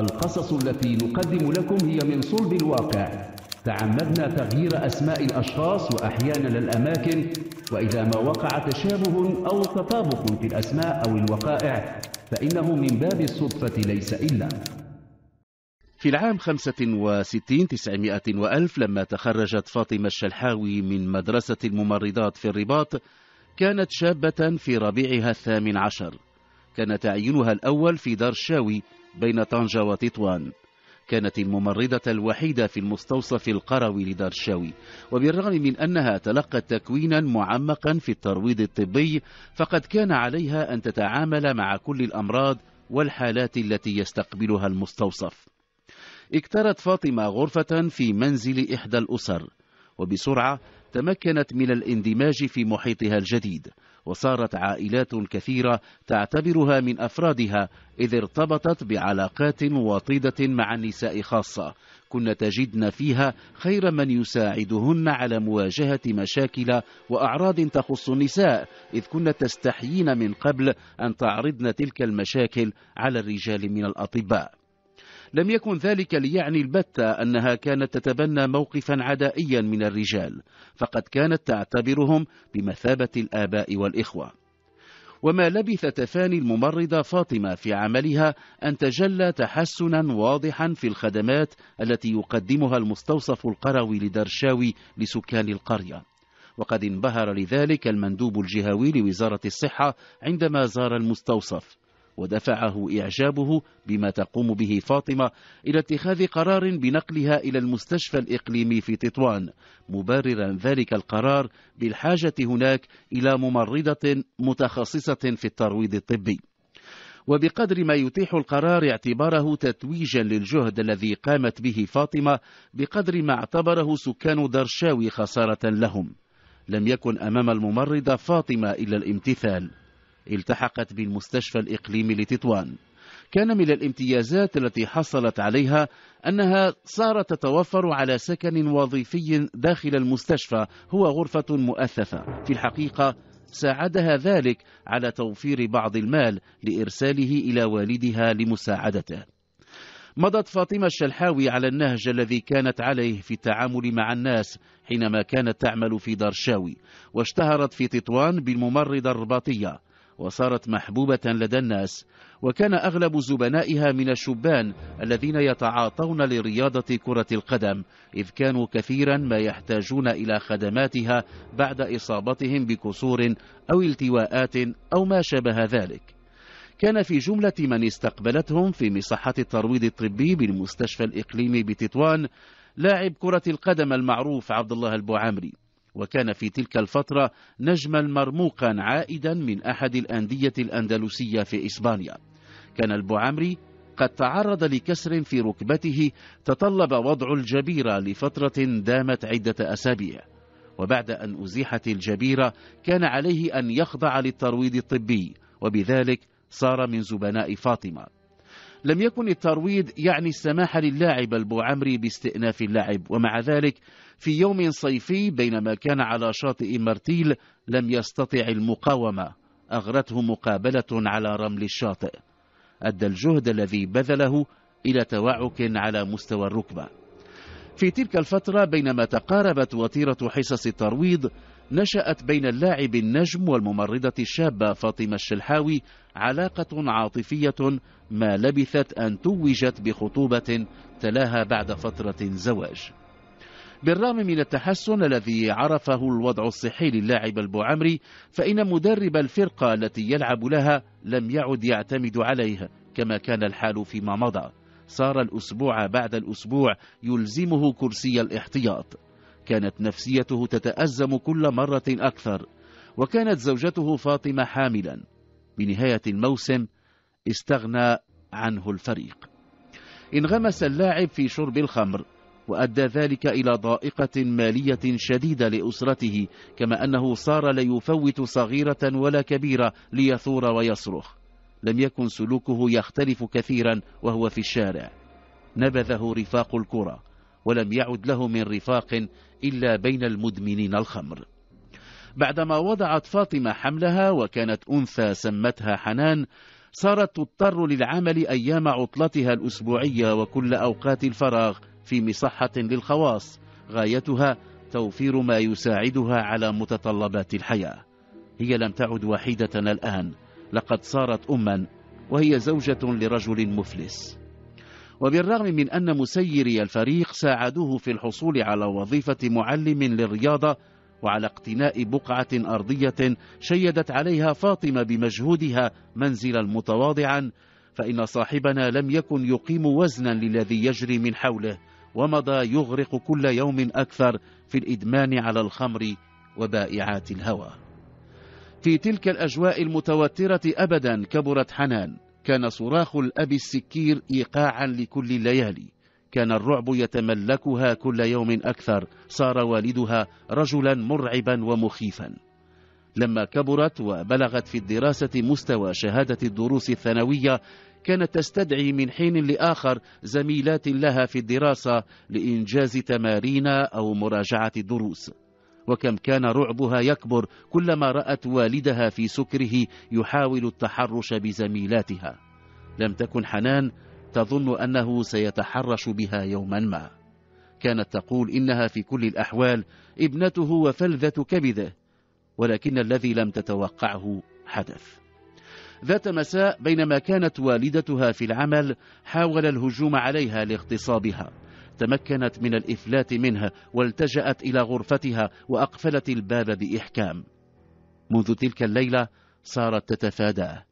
القصص التي نقدم لكم هي من صلب الواقع تعمدنا تغيير أسماء الأشخاص وأحيانا الأماكن وإذا ما وقع تشابه أو تطابق في الأسماء أو الوقائع فإنه من باب الصدفة ليس إلا في العام 65 تسعمائة وألف لما تخرجت فاطمة الشلحاوي من مدرسة الممرضات في الرباط كانت شابة في ربيعها الثامن عشر كان تعيينها الأول في دار الشاوي بين طنجة وتطوان كانت الممرضة الوحيدة في المستوصف القروي لدرشاوي وبالرغم من أنها تلقت تكوينا معمقا في الترويض الطبي فقد كان عليها أن تتعامل مع كل الأمراض والحالات التي يستقبلها المستوصف اكترت فاطمة غرفة في منزل إحدى الأسر وبسرعة تمكنت من الاندماج في محيطها الجديد وصارت عائلات كثيرة تعتبرها من أفرادها إذ ارتبطت بعلاقات وطيدة مع النساء خاصة كن تجدن فيها خير من يساعدهن على مواجهة مشاكل وأعراض تخص النساء إذ كن تستحيين من قبل أن تعرضن تلك المشاكل على الرجال من الأطباء لم يكن ذلك ليعني البتة أنها كانت تتبنى موقفا عدائيا من الرجال فقد كانت تعتبرهم بمثابة الآباء والإخوة وما لبث تفاني الممرضة فاطمة في عملها أن تجلى تحسنا واضحا في الخدمات التي يقدمها المستوصف القروي لدرشاوي لسكان القرية وقد انبهر لذلك المندوب الجهوي لوزارة الصحة عندما زار المستوصف ودفعه إعجابه بما تقوم به فاطمة إلى اتخاذ قرار بنقلها إلى المستشفى الإقليمي في تطوان مبررا ذلك القرار بالحاجة هناك إلى ممرضة متخصصة في الترويض الطبي وبقدر ما يتيح القرار اعتباره تتويجا للجهد الذي قامت به فاطمة بقدر ما اعتبره سكان درشاوي خسارة لهم لم يكن أمام الممرضة فاطمة إلا الامتثال التحقت بالمستشفى الإقليمي لتطوان كان من الامتيازات التي حصلت عليها أنها صارت تتوفر على سكن وظيفي داخل المستشفى هو غرفة مؤثثة في الحقيقة ساعدها ذلك على توفير بعض المال لإرساله إلى والدها لمساعدته مضت فاطمة الشلحاوي على النهج الذي كانت عليه في التعامل مع الناس حينما كانت تعمل في دارشاوي واشتهرت في تطوان بالممرضة الرباطية وصارت محبوبة لدى الناس وكان أغلب زبنائها من الشبان الذين يتعاطون لرياضة كرة القدم إذ كانوا كثيرا ما يحتاجون إلى خدماتها بعد إصابتهم بكسور أو التواءات أو ما شابه ذلك كان في جملة من استقبلتهم في مساحة الترويض الطبي بالمستشفى الإقليمي بتطوان لاعب كرة القدم المعروف عبد الله البوعامري وكان في تلك الفترة نجما مرموقا عائدا من أحد الأندية الأندلسية في إسبانيا كان البعمري قد تعرض لكسر في ركبته تطلب وضع الجبيرة لفترة دامت عدة أسابيع وبعد أن أزيحت الجبيرة كان عليه أن يخضع للترويض الطبي وبذلك صار من زبناء فاطمة لم يكن الترويض يعني السماح للاعب البوعمري باستئناف اللعب ومع ذلك في يوم صيفي بينما كان على شاطئ مرتيل لم يستطع المقاومة أغرته مقابلة على رمل الشاطئ أدى الجهد الذي بذله إلى توعك على مستوى الركبة في تلك الفترة بينما تقاربت وتيرة حصص الترويض نشأت بين اللاعب النجم والممرضة الشابة فاطمة الشلحاوي علاقة عاطفية ما لبثت أن توجت بخطوبة تلاها بعد فترة زواج بالرغم من التحسن الذي عرفه الوضع الصحي للاعب البوعمري فإن مدرب الفرقة التي يلعب لها لم يعد يعتمد عليه كما كان الحال فيما مضى صار الأسبوع بعد الأسبوع يلزمه كرسي الاحتياط كانت نفسيته تتأزم كل مرة أكثر وكانت زوجته فاطمة حاملا بنهاية الموسم استغنى عنه الفريق انغمس اللاعب في شرب الخمر وأدى ذلك إلى ضائقة مالية شديدة لأسرته كما أنه صار لا يفوت صغيرة ولا كبيرة ليثور ويصرخ لم يكن سلوكه يختلف كثيرا وهو في الشارع نبذه رفاق الكرة ولم يعد له من رفاق إلا بين المدمنين الخمر بعدما وضعت فاطمة حملها وكانت أنثى سمتها حنان صارت تضطر للعمل أيام عطلتها الأسبوعية وكل أوقات الفراغ في مصحة للخواص غايتها توفير ما يساعدها على متطلبات الحياة هي لم تعد وحيدة الآن لقد صارت أما وهي زوجة لرجل مفلس وبالرغم من أن مسيري الفريق ساعدوه في الحصول على وظيفة معلم للرياضة وعلى اقتناء بقعة أرضية شيدت عليها فاطمة بمجهودها منزلا متواضعا فإن صاحبنا لم يكن يقيم وزنا للذي يجري من حوله ومضى يغرق كل يوم أكثر في الإدمان على الخمر وبائعات الهوى في تلك الأجواء المتوترة أبدا كبرت حنان كان صراخ الأب السكير إيقاعا لكل الليالي كان الرعب يتملكها كل يوم أكثر صار والدها رجلا مرعبا ومخيفا لما كبرت وبلغت في الدراسة مستوى شهادة الدروس الثانوية كانت تستدعي من حين لآخر زميلات لها في الدراسة لإنجاز تمارين أو مراجعة الدروس وكم كان رعبها يكبر كلما رأت والدها في سكره يحاول التحرش بزميلاتها لم تكن حنان تظن أنه سيتحرش بها يوما ما كانت تقول إنها في كل الأحوال ابنته وفلذة كبده ولكن الذي لم تتوقعه حدث ذات مساء بينما كانت والدتها في العمل حاول الهجوم عليها لاغتصابها تمكنت من الإفلات منها والتجأت إلى غرفتها وأقفلت الباب بإحكام منذ تلك الليلة صارت تتفاداه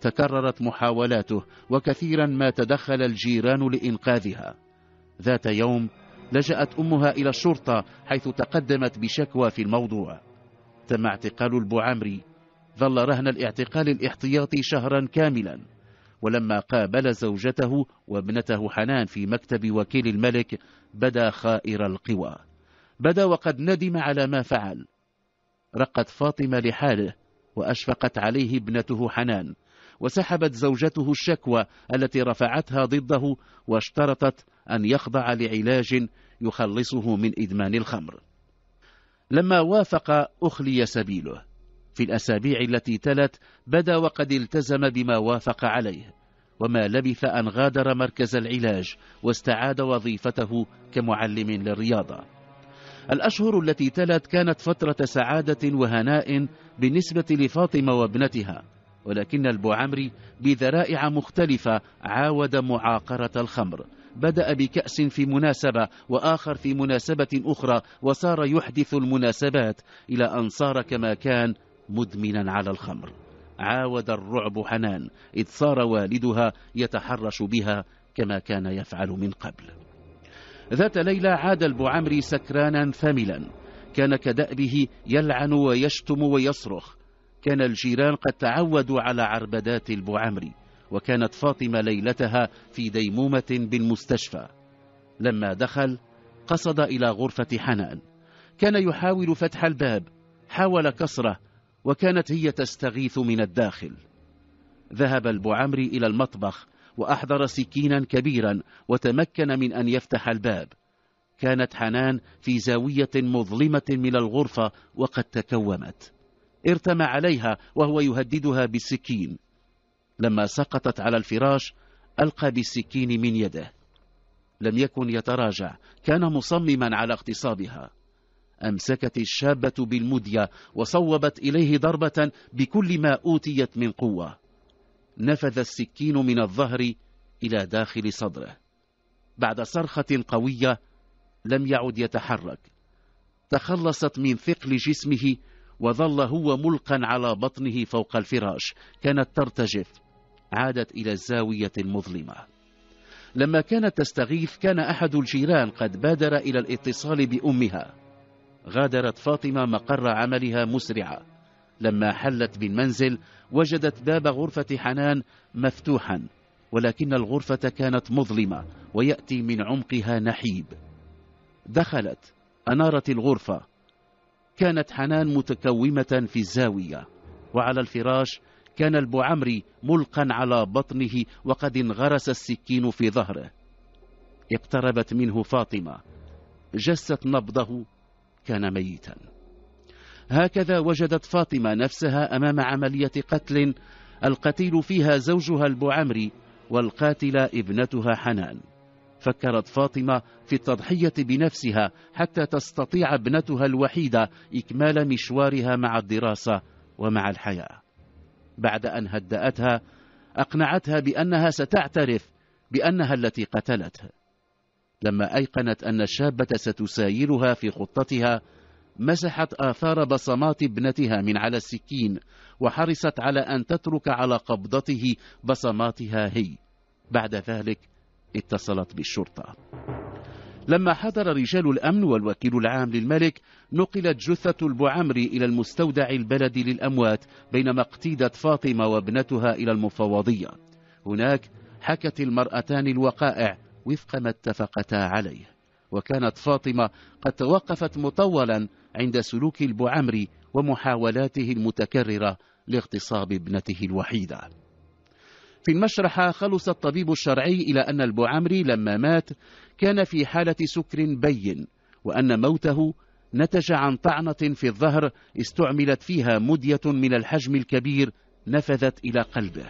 تكررت محاولاته وكثيرا ما تدخل الجيران لإنقاذها ذات يوم لجأت أمها إلى الشرطة حيث تقدمت بشكوى في الموضوع تم اعتقال البعمري ظل رهن الاعتقال الاحتياطي شهرا كاملا ولما قابل زوجته وابنته حنان في مكتب وكيل الملك بدا خائر القوى بدا وقد ندم على ما فعل رقت فاطمة لحاله وأشفقت عليه ابنته حنان وسحبت زوجته الشكوى التي رفعتها ضده واشترطت أن يخضع لعلاج يخلصه من إدمان الخمر لما وافق أخلي سبيله في الأسابيع التي تلت بدا وقد التزم بما وافق عليه وما لبث أن غادر مركز العلاج واستعاد وظيفته كمعلم للرياضة الأشهر التي تلت كانت فترة سعادة وهناء بالنسبة لفاطمة وابنتها ولكن البوعمري بذرائع مختلفة عاود معاقرة الخمر بدأ بكأس في مناسبة وآخر في مناسبة أخرى وصار يحدث المناسبات إلى أن صار كما كان مدمنا على الخمر عاود الرعب حنان إذ صار والدها يتحرش بها كما كان يفعل من قبل ذات ليلة عاد البعمري سكرانا ثملا كان كدأبه يلعن ويشتم ويصرخ كان الجيران قد تعودوا على عربدات البعمري وكانت فاطمة ليلتها في ديمومة بالمستشفى لما دخل قصد إلى غرفة حنان كان يحاول فتح الباب حاول كسره وكانت هي تستغيث من الداخل ذهب البعمري إلى المطبخ وأحضر سكينا كبيرا وتمكن من أن يفتح الباب كانت حنان في زاوية مظلمة من الغرفة وقد تكومت ارتمى عليها وهو يهددها بالسكين لما سقطت على الفراش ألقى بالسكين من يده لم يكن يتراجع كان مصمما على اغتصابها أمسكت الشابة بالمدية وصوبت إليه ضربة بكل ما أوتيت من قوة نفذ السكين من الظهر إلى داخل صدره بعد صرخة قوية لم يعد يتحرك تخلصت من ثقل جسمه وظل هو ملقا على بطنه فوق الفراش كانت ترتجف عادت إلى الزاوية المظلمة لما كانت تستغيث كان أحد الجيران قد بادر إلى الاتصال بأمها غادرت فاطمة مقر عملها مسرعة لما حلت بالمنزل وجدت باب غرفة حنان مفتوحا ولكن الغرفة كانت مظلمة ويأتي من عمقها نحيب دخلت أنارت الغرفة كانت حنان متكومة في الزاوية وعلى الفراش كان البعمري ملقا على بطنه وقد انغرس السكين في ظهره اقتربت منه فاطمة جست نبضه كان ميتا هكذا وجدت فاطمة نفسها أمام عملية قتل القتيل فيها زوجها البعمري والقاتلة ابنتها حنان فكرت فاطمة في التضحية بنفسها حتى تستطيع ابنتها الوحيدة إكمال مشوارها مع الدراسة ومع الحياة بعد أن هدأتها أقنعتها بأنها ستعترف بأنها التي قتلته لما أيقنت أن الشابة ستسايرها في خطتها مسحت آثار بصمات ابنتها من على السكين وحرصت على أن تترك على قبضته بصماتها هي بعد ذلك اتصلت بالشرطة لما حضر رجال الأمن والوكيل العام للملك نقلت جثة البعمري إلى المستودع البلدي للأموات بينما اقتيدت فاطمة وابنتها إلى المفوضية هناك حكت المرأتان الوقائع وفق ما اتفقتا عليه وكانت فاطمة قد توقفت مطولا عند سلوك البعمري ومحاولاته المتكررة لاغتصاب ابنته الوحيدة في المشرحة خلص الطبيب الشرعي إلى أن البعمري لما مات كان في حالة سكر بين وأن موته نتج عن طعنة في الظهر استعملت فيها مدية من الحجم الكبير نفذت إلى قلبه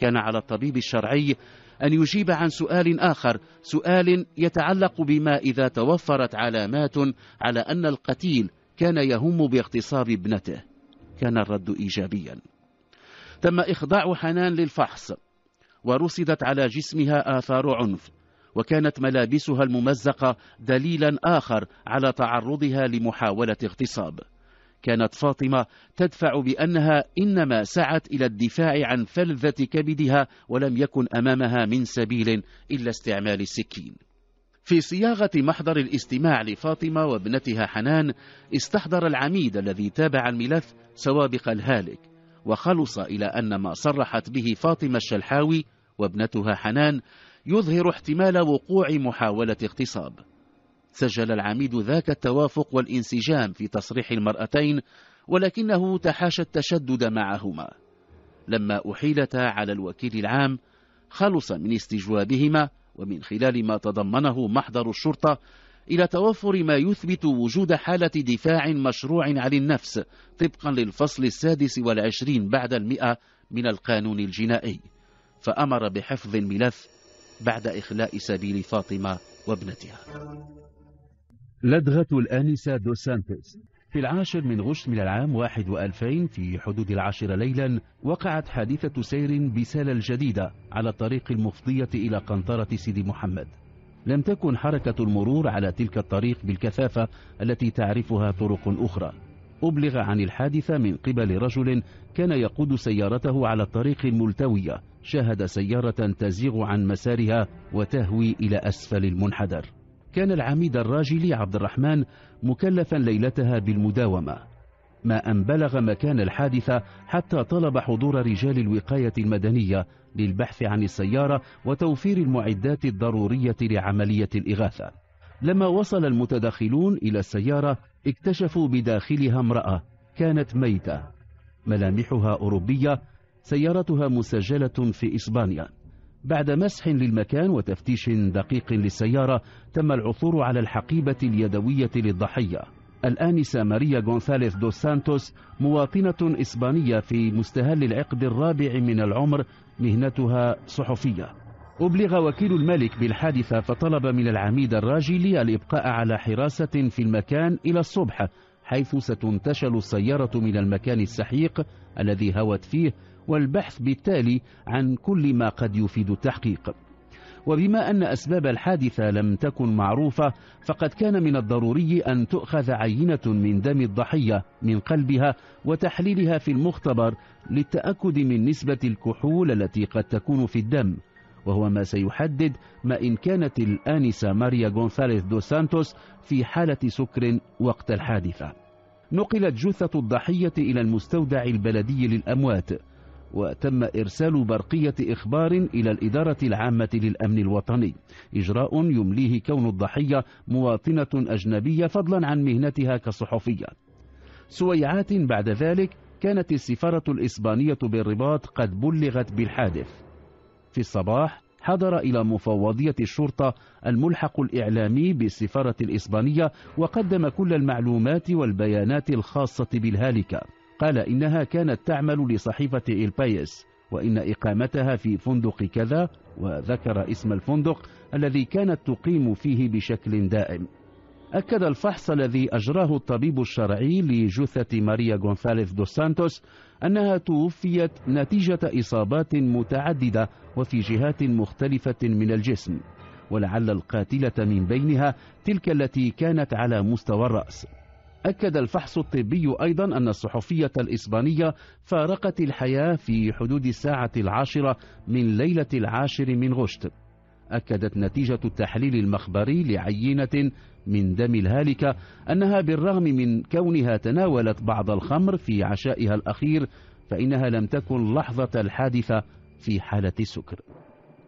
كان على الطبيب الشرعي أن يجيب عن سؤال آخر سؤال يتعلق بما إذا توفرت علامات على أن القتيل كان يهم باغتصاب ابنته كان الرد إيجابيا تم إخضاع حنان للفحص ورصدت على جسمها آثار عنف وكانت ملابسها الممزقة دليلا آخر على تعرضها لمحاولة اغتصاب كانت فاطمة تدفع بأنها إنما سعت إلى الدفاع عن فلذة كبدها ولم يكن أمامها من سبيل إلا استعمال السكين في صياغة محضر الاستماع لفاطمة وابنتها حنان استحضر العميد الذي تابع الملف سوابق الهالك وخلص إلى أن ما صرحت به فاطمة الشلحاوي وابنتها حنان يظهر احتمال وقوع محاولة اغتصاب سجل العميد ذاك التوافق والانسجام في تصريح المرأتين ولكنه تحاشى التشدد معهما لما أحيلتا على الوكيل العام خلص من استجوابهما ومن خلال ما تضمنه محضر الشرطة إلى توفر ما يثبت وجود حالة دفاع مشروع عن النفس طبقا للفصل السادس والعشرين بعد المئة من القانون الجنائي فأمر بحفظ الملف بعد إخلاء سبيل فاطمة وابنتها لدغة الآنسة دو سانتس في العاشر من غشت من العام واحد وألفين في حدود العاشرة ليلا وقعت حادثة سير بسالة الجديدة على الطريق المفضية إلى قنطرة سيدي محمد لم تكن حركة المرور على تلك الطريق بالكثافة التي تعرفها طرق أخرى أبلغ عن الحادثة من قبل رجل كان يقود سيارته على الطريق الملتوية شاهد سيارة تزيغ عن مسارها وتهوي إلى أسفل المنحدر كان العميد الراجلي عبد الرحمن مكلفا ليلتها بالمداومة ما أن بلغ مكان الحادثة حتى طلب حضور رجال الوقاية المدنية للبحث عن السيارة وتوفير المعدات الضرورية لعملية الإغاثة لما وصل المتداخلون إلى السيارة اكتشفوا بداخلها امرأة كانت ميتة ملامحها أوروبية سيارتها مسجلة في إسبانيا بعد مسح للمكان وتفتيش دقيق للسيارة تم العثور على الحقيبة اليدوية للضحية الآنسة ماريا غونثاليث دو سانتوس مواطنة إسبانية في مستهل العقد الرابع من العمر مهنتها صحفية أبلغ وكيل الملك بالحادثة فطلب من العميد الراجلي الإبقاء على حراسة في المكان إلى الصبح حيث ستنتشل السيارة من المكان السحيق الذي هوت فيه والبحث بالتالي عن كل ما قد يفيد التحقيق وبما أن أسباب الحادثة لم تكن معروفة فقد كان من الضروري أن تؤخذ عينة من دم الضحية من قلبها وتحليلها في المختبر للتأكد من نسبة الكحول التي قد تكون في الدم وهو ما سيحدد ما إن كانت الآنسة ماريا غونساليز دو سانتوس في حالة سكر وقت الحادثة نقلت جثة الضحية إلى المستودع البلدي للأموات وتم إرسال برقية إخبار إلى الإدارة العامة للأمن الوطني إجراء يمليه كون الضحية مواطنة أجنبية فضلا عن مهنتها كصحفية سويعات بعد ذلك كانت السفارة الإسبانية بالرباط قد بلغت بالحادث في الصباح حضر إلى مفوضية الشرطة الملحق الإعلامي بالسفارة الإسبانية وقدم كل المعلومات والبيانات الخاصة بالهالكة قال إنها كانت تعمل لصحيفة إلبايس وإن إقامتها في فندق كذا وذكر اسم الفندق الذي كانت تقيم فيه بشكل دائم أكد الفحص الذي أجراه الطبيب الشرعي لجثة ماريا غونثاليف دو سانتوس أنها توفيت نتيجة إصابات متعددة وفي جهات مختلفة من الجسم ولعل القاتلة من بينها تلك التي كانت على مستوى الرأس أكد الفحص الطبي أيضا أن الصحفية الإسبانية فارقت الحياة في حدود الساعة العاشرة من ليلة العاشر من غشت أكدت نتيجة التحليل المخبري لعينة من دم الهالكة أنها بالرغم من كونها تناولت بعض الخمر في عشائها الأخير فإنها لم تكن لحظة الحادثة في حالة السكر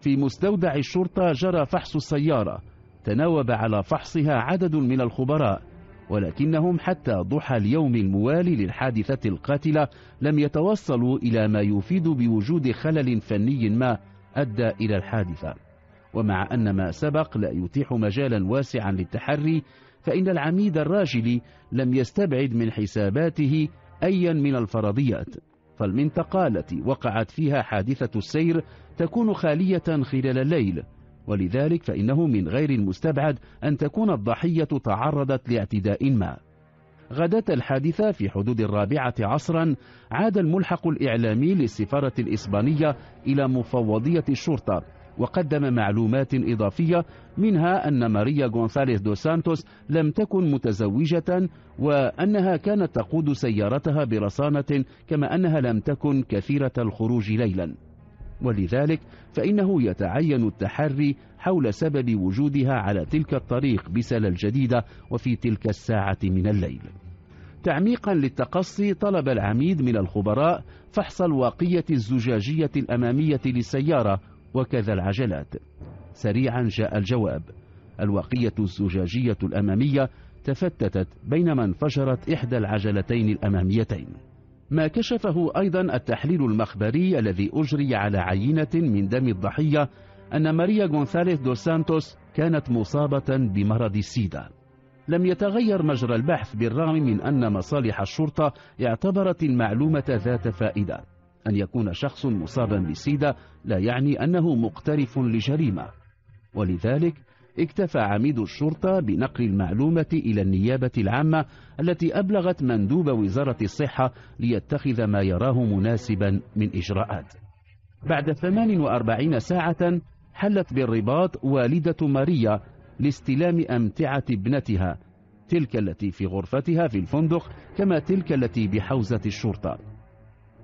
في مستودع الشرطة جرى فحص السيارة تناوب على فحصها عدد من الخبراء ولكنهم حتى ضحى اليوم الموالي للحادثة القاتلة لم يتوصلوا إلى ما يفيد بوجود خلل فني ما أدى إلى الحادثة ومع أن ما سبق لا يتيح مجالا واسعا للتحري فإن العميد الراجلي لم يستبعد من حساباته أيا من الفرضيات فالمنطقة التي وقعت فيها حادثة السير تكون خالية خلال الليل ولذلك فإنه من غير المستبعد أن تكون الضحية تعرضت لاعتداء ما غدت الحادثة في حدود الرابعة عصرا عاد الملحق الإعلامي للسفارة الإسبانية إلى مفوضية الشرطة وقدم معلومات إضافية منها أن ماريا غونساليس دو سانتوس لم تكن متزوجة وأنها كانت تقود سيارتها برصانة كما أنها لم تكن كثيرة الخروج ليلا ولذلك فإنه يتعين التحري حول سبب وجودها على تلك الطريق بسلة الجديدة وفي تلك الساعة من الليل تعميقا للتقصي طلب العميد من الخبراء فحص الواقية الزجاجية الأمامية للسيارة وكذا العجلات سريعا جاء الجواب الواقية الزجاجية الأمامية تفتتت بينما انفجرت إحدى العجلتين الأماميتين ما كشفه أيضا التحليل المخبري الذي أجري على عينة من دم الضحية أن ماريا غونساليس دو سانتوس كانت مصابة بمرض السيدا لم يتغير مجرى البحث بالرغم من أن مصالح الشرطة اعتبرت المعلومة ذات فائدة أن يكون شخص مصابا بالسيدا لا يعني أنه مقترف لجريمة ولذلك اكتفى عميد الشرطة بنقل المعلومة إلى النيابة العامة التي أبلغت مندوب وزارة الصحة ليتخذ ما يراه مناسبا من إجراءات بعد 48 ساعة حلت بالرباط والدة ماريا لاستلام أمتعة ابنتها تلك التي في غرفتها في الفندق كما تلك التي بحوزة الشرطة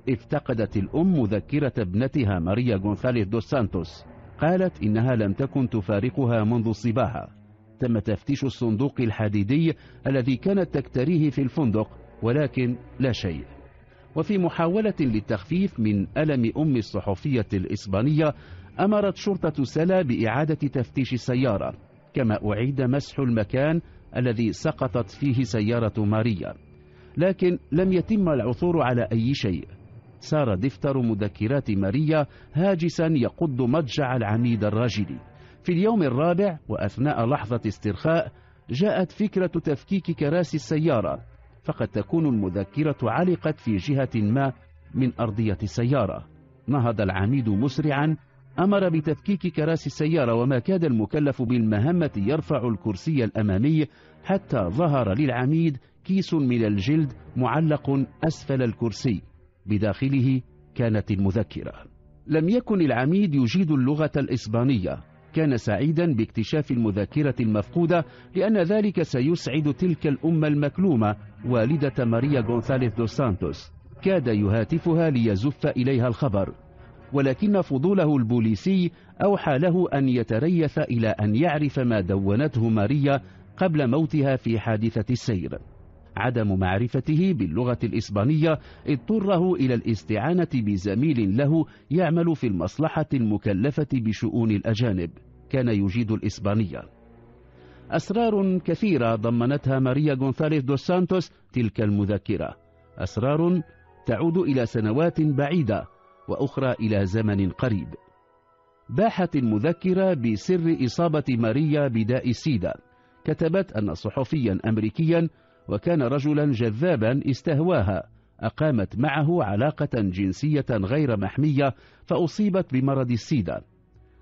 افتقدت الأم مذكرة ابنتها ماريا غونثاليس دوس سانتوس قالت إنها لم تكن تفارقها منذ الصباح تم تفتيش الصندوق الحديدي الذي كانت تكتريه في الفندق ولكن لا شيء وفي محاولة للتخفيف من ألم أم الصحفية الإسبانية أمرت شرطة سلا بإعادة تفتيش السيارة كما أعيد مسح المكان الذي سقطت فيه سيارة ماريا لكن لم يتم العثور على أي شيء سار دفتر مذكرات ماريا هاجسا يقض مضجع العميد الرجل في اليوم الرابع وأثناء لحظة استرخاء جاءت فكرة تفكيك كراسي السيارة فقد تكون المذكرة علقت في جهة ما من أرضية السيارة نهض العميد مسرعا أمر بتفكيك كراسي السيارة وما كاد المكلف بالمهمة يرفع الكرسي الأمامي حتى ظهر للعميد كيس من الجلد معلق أسفل الكرسي بداخله كانت المذكرة لم يكن العميد يجيد اللغة الإسبانية كان سعيدا باكتشاف المذاكرة المفقودة لأن ذلك سيسعد تلك الأمة المكلومة والدة ماريا غونثاليث دو سانتوس كاد يهاتفها ليزف إليها الخبر ولكن فضوله البوليسي أوحى له أن يتريث إلى أن يعرف ما دونته ماريا قبل موتها في حادثة السير عدم معرفته باللغة الإسبانية اضطره إلى الاستعانة بزميل له يعمل في المصلحة المكلفة بشؤون الأجانب كان يجيد الإسبانية أسرار كثيرة ضمنتها ماريا غونثاليز دو سانتوس تلك المذكرة أسرار تعود إلى سنوات بعيدة وأخرى إلى زمن قريب باحت المذكرة بسر إصابة ماريا بداء السيدة كتبت أن صحفيا أمريكيا وكان رجلا جذابا استهواها أقامت معه علاقة جنسية غير محمية فأصيبت بمرض السيدا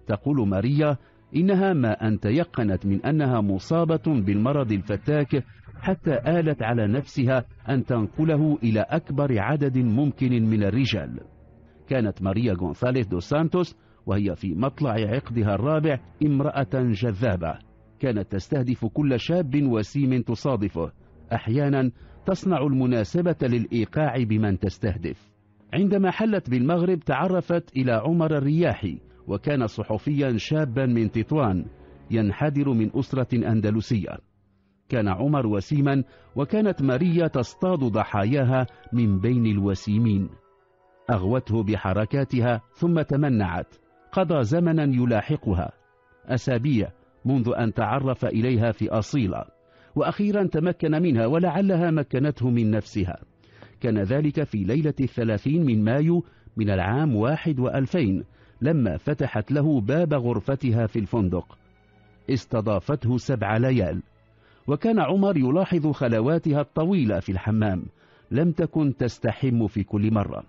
تقول ماريا إنها ما أن تيقنت من أنها مصابة بالمرض الفتاك حتى آلت على نفسها أن تنقله إلى أكبر عدد ممكن من الرجال كانت ماريا غونساليس دو سانتوس وهي في مطلع عقدها الرابع امرأة جذابة كانت تستهدف كل شاب وسيم تصادفه أحيانا تصنع المناسبة للإيقاع بمن تستهدف عندما حلت بالمغرب تعرفت إلى عمر الرياحي وكان صحفيا شابا من تطوان ينحدر من أسرة أندلسية كان عمر وسيما وكانت ماريا تصطاد ضحاياها من بين الوسيمين أغوته بحركاتها ثم تمنعت قضى زمنا يلاحقها أسابيع منذ أن تعرف إليها في أصيلة وأخيرا تمكن منها ولعلها مكنته من نفسها كان ذلك في ليلة الثلاثين من مايو من العام واحد وألفين لما فتحت له باب غرفتها في الفندق استضافته سبع ليال وكان عمر يلاحظ خلواتها الطويلة في الحمام لم تكن تستحم في كل مرة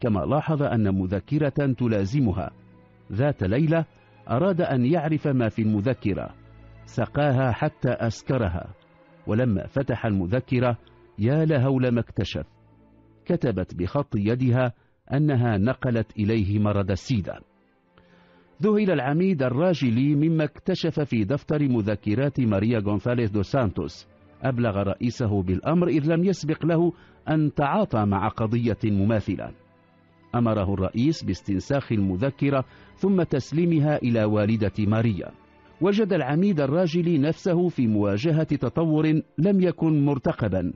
كما لاحظ أن مذكرة تلازمها ذات ليلة أراد أن يعرف ما في المذكرة سقاها حتى أسكرها ولما فتح المذكرة يا لهول ما اكتشف كتبت بخط يدها أنها نقلت إليه مرض السيدة ذهل العميد الراجلي مما اكتشف في دفتر مذكرات ماريا غونفاليز دو سانتوس أبلغ رئيسه بالأمر إذ لم يسبق له أن تعاطى مع قضية مماثلة أمره الرئيس باستنساخ المذكرة ثم تسليمها إلى والدة ماريا وجد العميد الراجلي نفسه في مواجهة تطور لم يكن مرتقبا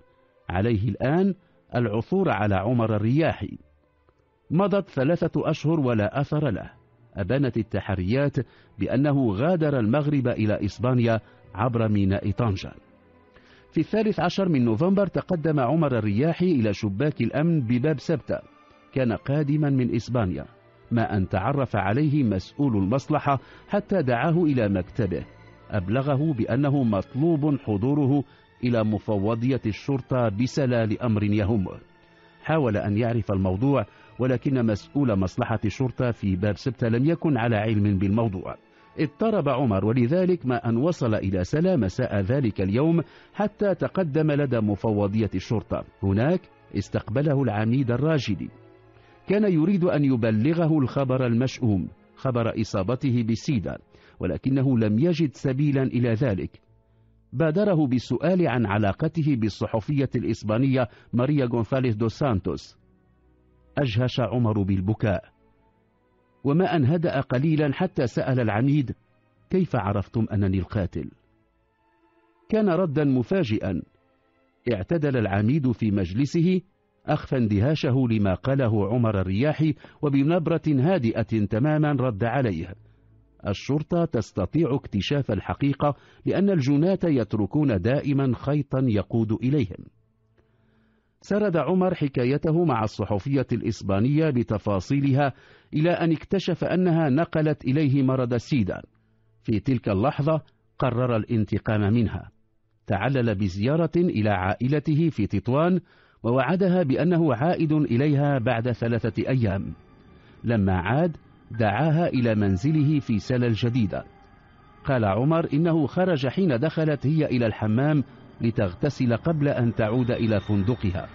عليه الآن العثور على عمر الرياحي مضت ثلاثة أشهر ولا أثر له أبانت التحريات بأنه غادر المغرب إلى إسبانيا عبر ميناء طنجة في الثالث عشر من نوفمبر تقدم عمر الرياحي إلى شباك الأمن بباب سبتة كان قادما من إسبانيا ما أن تعرف عليه مسؤول المصلحة حتى دعاه إلى مكتبه أبلغه بأنه مطلوب حضوره إلى مفوضية الشرطة بسلا لأمر يهمه حاول أن يعرف الموضوع ولكن مسؤول مصلحة الشرطة في باب سبتة لم يكن على علم بالموضوع اضطرب عمر ولذلك ما أن وصل إلى سلا مساء ذلك اليوم حتى تقدم لدى مفوضية الشرطة هناك استقبله العميد الراجلي كان يريد أن يبلغه الخبر المشؤوم خبر إصابته بالسيدا ولكنه لم يجد سبيلا إلى ذلك بادره بالسؤال عن علاقته بالصحفية الإسبانية ماريا غونفاليس دو سانتوس أجهش عمر بالبكاء وما أن هدأ قليلا حتى سأل العميد كيف عرفتم أنني القاتل كان ردا مفاجئا اعتدل العميد في مجلسه أخفى اندهاشه لما قاله عمر الرياحي وبنبرة هادئة تماما رد عليه الشرطة تستطيع اكتشاف الحقيقة لأن الجنات يتركون دائما خيطا يقود إليهم سرد عمر حكايته مع الصحفية الإسبانية بتفاصيلها إلى أن اكتشف أنها نقلت إليه مرض سيدا في تلك اللحظة قرر الانتقام منها تعلل بزيارة إلى عائلته في تطوان ووعدها بأنه عائد إليها بعد ثلاثة أيام لما عاد دعاها إلى منزله في سلا الجديدة قال عمر إنه خرج حين دخلت هي إلى الحمام لتغتسل قبل أن تعود إلى فندقها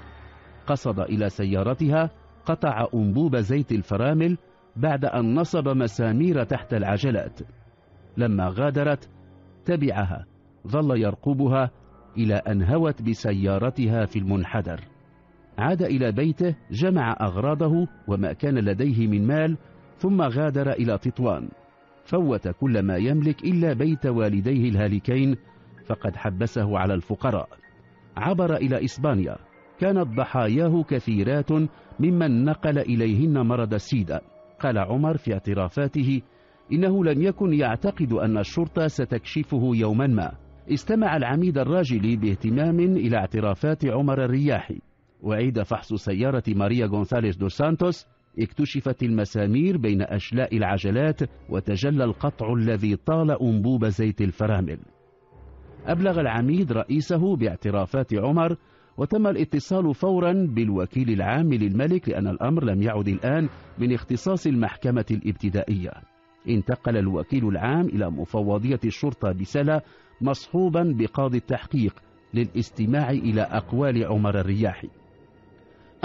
قصد إلى سيارتها قطع أنبوب زيت الفرامل بعد أن نصب مسامير تحت العجلات لما غادرت تبعها ظل يرقبها إلى أن هوت بسيارتها في المنحدر عاد إلى بيته جمع أغراضه وما كان لديه من مال ثم غادر إلى تطوان فوت كل ما يملك إلا بيت والديه الهالكين فقد حبسه على الفقراء عبر إلى إسبانيا كانت ضحاياه كثيرات ممن نقل إليهن مرض السيدة قال عمر في اعترافاته إنه لم يكن يعتقد أن الشرطة ستكشفه يوما ما استمع العميد الراجلي باهتمام إلى اعترافات عمر الرياحي وعيد فحص سيارة ماريا غونساليس دو سانتوس اكتشفت المسامير بين أشلاء العجلات وتجلى القطع الذي طال أنبوب زيت الفرامل أبلغ العميد رئيسه باعترافات عمر وتم الاتصال فورا بالوكيل العام للملك لأن الأمر لم يعد الآن من اختصاص المحكمة الابتدائية انتقل الوكيل العام إلى مفوضية الشرطة بسلا مصحوبا بقاضي التحقيق للاستماع إلى أقوال عمر الرياحي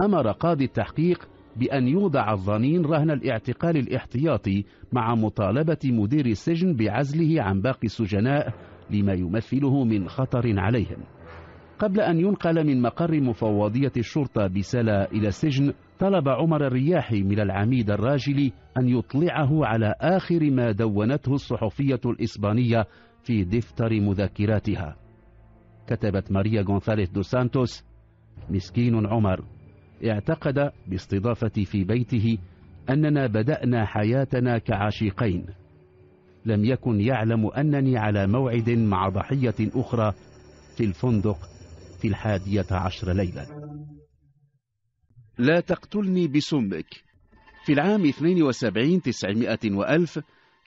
أمر قاضي التحقيق بأن يوضع الظنين رهن الاعتقال الاحتياطي مع مطالبة مدير السجن بعزله عن باقي السجناء لما يمثله من خطر عليهم قبل أن ينقل من مقر مفوضية الشرطة بسلا إلى السجن طلب عمر الرياحي من العميد الراجلي أن يطلعه على آخر ما دونته الصحفية الإسبانية في دفتر مذكراتها كتبت ماريا غونثاليس دو سانتوس مسكين عمر اعتقد باستضافتي في بيته أننا بدأنا حياتنا كعشيقين لم يكن يعلم أنني على موعد مع ضحية أخرى في الفندق في الحادية عشر ليلا لا تقتلني بسمك في العام 72 تسعمائة وألف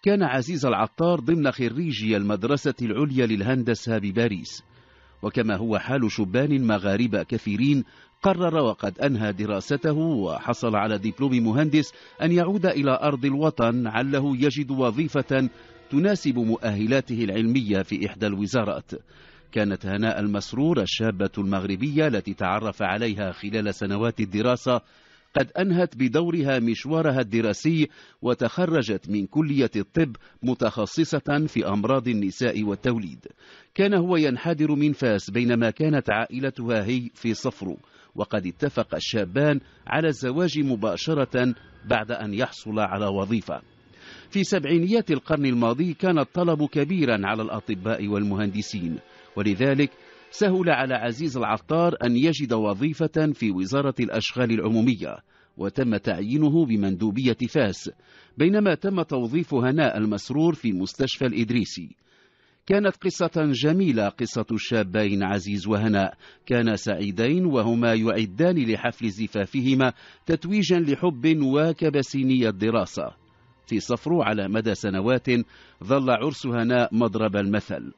كان عزيز العطار ضمن خريجي المدرسة العليا للهندسة بباريس وكما هو حال شبان مغاربة كثيرين قرر وقد أنهى دراسته وحصل على دبلوم مهندس أن يعود إلى أرض الوطن عله يجد وظيفة تناسب مؤهلاته العلمية في إحدى الوزارات كانت هناء المسرور الشابة المغربية التي تعرف عليها خلال سنوات الدراسة قد أنهت بدورها مشوارها الدراسي وتخرجت من كلية الطب متخصصة في أمراض النساء والتوليد كان هو ينحدر من فاس بينما كانت عائلتها هي في صفرو وقد اتفق الشابان على الزواج مباشرة بعد أن يحصل على وظيفة في سبعينيات القرن الماضي كان الطلب كبيرا على الأطباء والمهندسين ولذلك سهل على عزيز العطار أن يجد وظيفة في وزارة الأشغال العمومية وتم تعيينه بمندوبية فاس بينما تم توظيف هناء المسرور في مستشفى الإدريسي كانت قصة جميلة قصة الشابين عزيز وهناء كانا سعيدين وهما يعدان لحفل زفافهما تتويجا لحب واكب سيني الدراسة في صفرو على مدى سنوات ظل عرس هناء مضرب المثل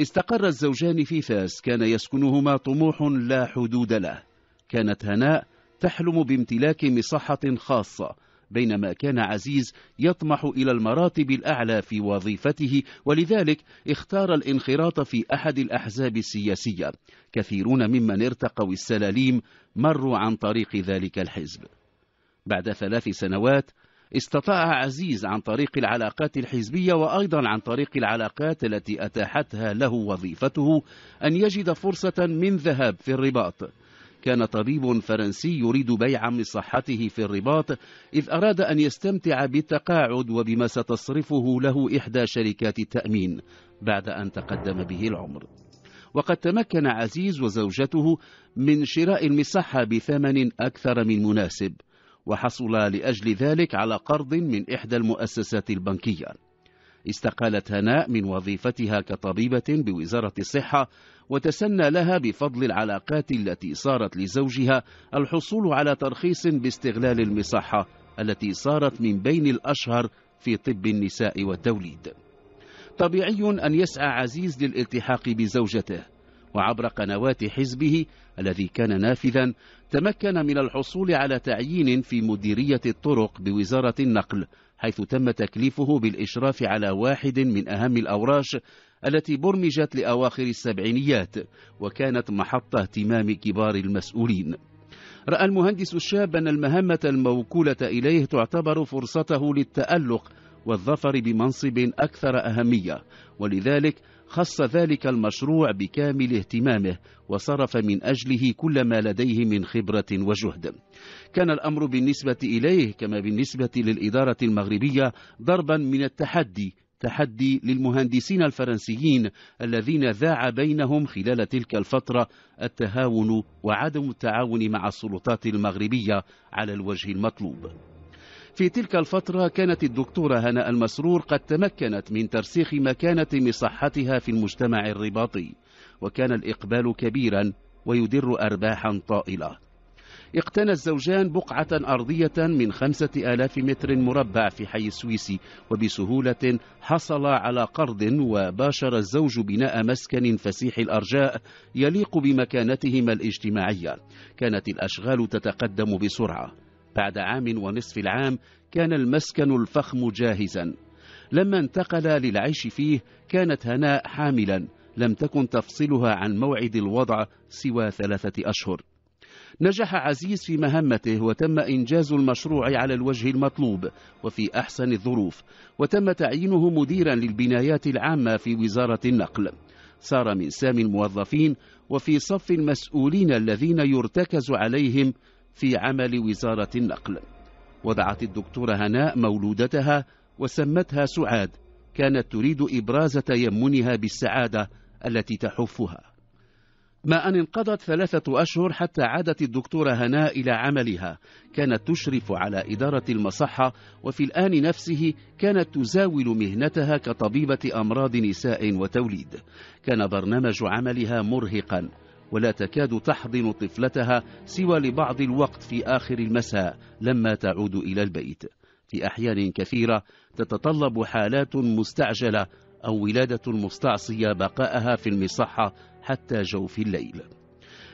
استقر الزوجان في فاس كان يسكنهما طموح لا حدود له كانت هناء تحلم بامتلاك مصحة خاصة بينما كان عزيز يطمح إلى المراتب الأعلى في وظيفته ولذلك اختار الانخراط في أحد الأحزاب السياسية كثيرون ممن ارتقوا السلاليم مروا عن طريق ذلك الحزب بعد ثلاث سنوات استطاع عزيز عن طريق العلاقات الحزبية وأيضا عن طريق العلاقات التي أتاحتها له وظيفته أن يجد فرصة من ذهاب في الرباط كان طبيب فرنسي يريد بيع مصحته في الرباط إذ أراد أن يستمتع بالتقاعد وبما ستصرفه له إحدى شركات التأمين بعد أن تقدم به العمر وقد تمكن عزيز وزوجته من شراء المصحة بثمن أكثر من مناسب وحصل لأجل ذلك على قرض من إحدى المؤسسات البنكية استقالت هناء من وظيفتها كطبيبة بوزارة الصحة وتسنى لها بفضل العلاقات التي صارت لزوجها الحصول على ترخيص باستغلال المصحة التي صارت من بين الأشهر في طب النساء والتوليد طبيعي أن يسعى عزيز للالتحاق بزوجته وعبر قنوات حزبه الذي كان نافذا تمكن من الحصول على تعيين في مديرية الطرق بوزارة النقل حيث تم تكليفه بالإشراف على واحد من أهم الأوراش التي برمجت لأواخر السبعينيات وكانت محط اهتمام كبار المسؤولين رأى المهندس الشاب أن المهمة الموكولة إليه تعتبر فرصته للتألق والظفر بمنصب أكثر أهمية ولذلك خص ذلك المشروع بكامل اهتمامه وصرف من أجله كل ما لديه من خبرة وجهد كان الأمر بالنسبة إليه كما بالنسبة للإدارة المغربية ضربا من التحدي تحدي للمهندسين الفرنسيين الذين ذاع بينهم خلال تلك الفترة التهاون وعدم التعاون مع السلطات المغربية على الوجه المطلوب في تلك الفترة كانت الدكتورة هناء المسرور قد تمكنت من ترسيخ مكانة مصحتها في المجتمع الرباطي وكان الإقبال كبيرا ويدر أرباحا طائلة اقتنى الزوجان بقعة أرضية من خمسة آلاف متر مربع في حي السويسي وبسهولة حصل على قرض وباشر الزوج بناء مسكن فسيح الأرجاء يليق بمكانتهما الاجتماعية كانت الأشغال تتقدم بسرعة بعد عام ونصف العام كان المسكن الفخم جاهزا لما انتقل للعيش فيه كانت هناء حاملا لم تكن تفصلها عن موعد الوضع سوى ثلاثة أشهر نجح عزيز في مهمته وتم إنجاز المشروع على الوجه المطلوب وفي أحسن الظروف وتم تعيينه مديرا للبنايات العامة في وزارة النقل صار من سام الموظفين وفي صف المسؤولين الذين يرتكز عليهم في عمل وزارة النقل وضعت الدكتورة هناء مولودتها وسمتها سعاد كانت تريد إبراز تيمنها بالسعادة التي تحفها ما أن انقضت ثلاثة أشهر حتى عادت الدكتورة هناء إلى عملها كانت تشرف على إدارة المصحة وفي الآن نفسه كانت تزاول مهنتها كطبيبة أمراض نساء وتوليد كان برنامج عملها مرهقا ولا تكاد تحضن طفلتها سوى لبعض الوقت في آخر المساء لما تعود إلى البيت في أحيان كثيرة تتطلب حالات مستعجلة أو ولادة مستعصية بقاءها في المصحة حتى جوف الليل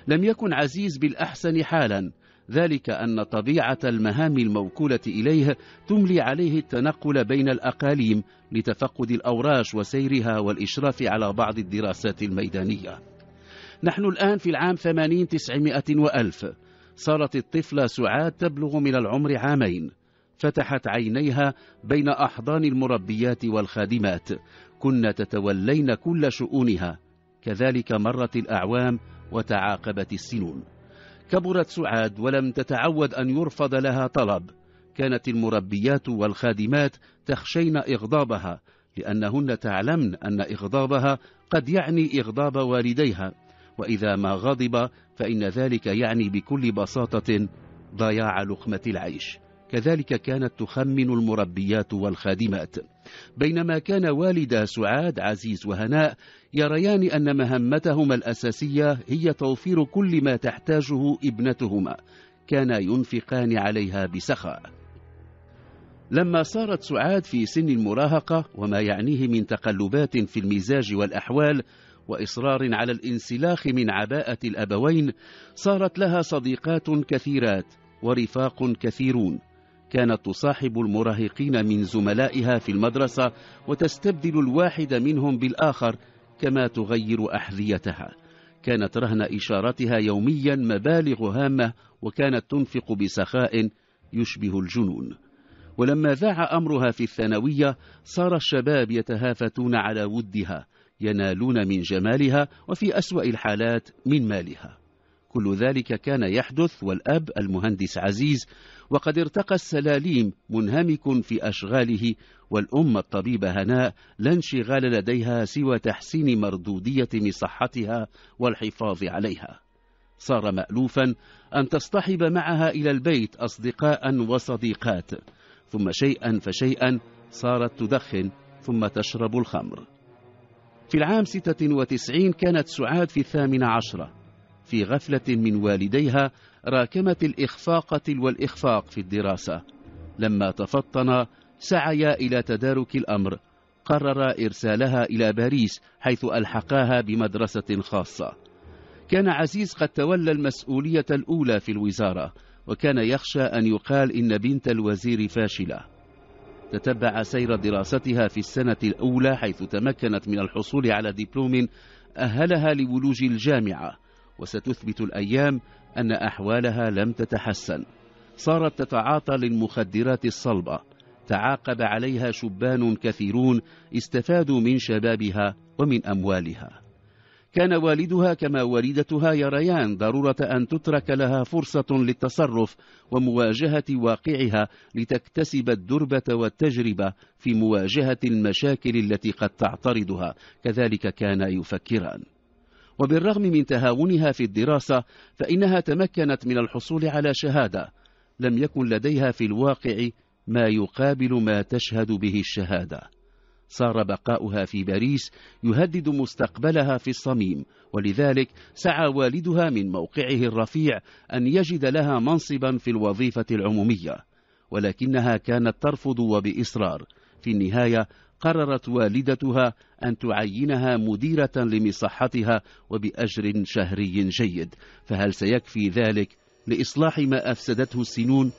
لم يكن عزيز بالأحسن حالا ذلك أن طبيعة المهام الموكولة إليه تملي عليه التنقل بين الأقاليم لتفقد الأوراش وسيرها والإشراف على بعض الدراسات الميدانية نحن الآن في العام 80 900 وألف صارت الطفلة سعاد تبلغ من العمر عامين فتحت عينيها بين أحضان المربيات والخادمات كن تتولين كل شؤونها كذلك مرت الأعوام وتعاقبت السنون كبرت سعاد ولم تتعود أن يرفض لها طلب كانت المربيات والخادمات تخشين إغضابها لأنهن تعلمن أن إغضابها قد يعني إغضاب والديها وإذا ما غضب فإن ذلك يعني بكل بساطة ضياع لقمة العيش كذلك كانت تخمن المربيات والخادمات بينما كان والدا سعاد عزيز وهناء يريان أن مهمتهما الأساسية هي توفير كل ما تحتاجه ابنتهما كانا ينفقان عليها بسخاء لما صارت سعاد في سن المراهقة وما يعنيه من تقلبات في المزاج والأحوال وإصرار على الانسلاخ من عباءة الأبوين صارت لها صديقات كثيرات ورفاق كثيرون كانت تصاحب المراهقين من زملائها في المدرسة وتستبدل الواحد منهم بالآخر كما تغير أحذيتها كانت رهن إشارتها يوميا مبالغ هامة وكانت تنفق بسخاء يشبه الجنون ولما ذاع أمرها في الثانوية صار الشباب يتهافتون على ودها ينالون من جمالها وفي أسوأ الحالات من مالها كل ذلك كان يحدث والأب المهندس عزيز وقد ارتقى السلاليم منهمك في أشغاله والأم الطبيبة هناء لا انشغال لديها سوى تحسين مردودية صحتها والحفاظ عليها صار مألوفا أن تصطحب معها إلى البيت أصدقاء وصديقات ثم شيئا فشيئا صارت تدخن ثم تشرب الخمر في العام 96 كانت سعاد في الثامنة عشرة في غفلة من والديها راكمت الإخفاقة والإخفاق في الدراسة لما تفطن سعيا إلى تدارك الأمر قرر إرسالها إلى باريس حيث ألحقاها بمدرسة خاصة كان عزيز قد تولى المسؤولية الأولى في الوزارة وكان يخشى أن يقال إن بنت الوزير فاشلة تتبع سير دراستها في السنة الأولى حيث تمكنت من الحصول على دبلوم أهلها لولوج الجامعة وستثبت الأيام أن أحوالها لم تتحسن صارت تتعاطى للمخدرات الصلبة تعاقب عليها شبان كثيرون استفادوا من شبابها ومن أموالها كان والدها كما والدتها يريان ضرورة أن تترك لها فرصة للتصرف ومواجهة واقعها لتكتسب الدربة والتجربة في مواجهة المشاكل التي قد تعترضها كذلك كان يفكران وبالرغم من تهاونها في الدراسة فإنها تمكنت من الحصول على شهادة لم يكن لديها في الواقع ما يقابل ما تشهد به الشهادة صار بقاؤها في باريس يهدد مستقبلها في الصميم ولذلك سعى والدها من موقعه الرفيع أن يجد لها منصبا في الوظيفة العمومية ولكنها كانت ترفض وبإصرار في النهاية قررت والدتها أن تعينها مديرة لمصحتها وبأجر شهري جيد فهل سيكفي ذلك لإصلاح ما أفسدته السنون؟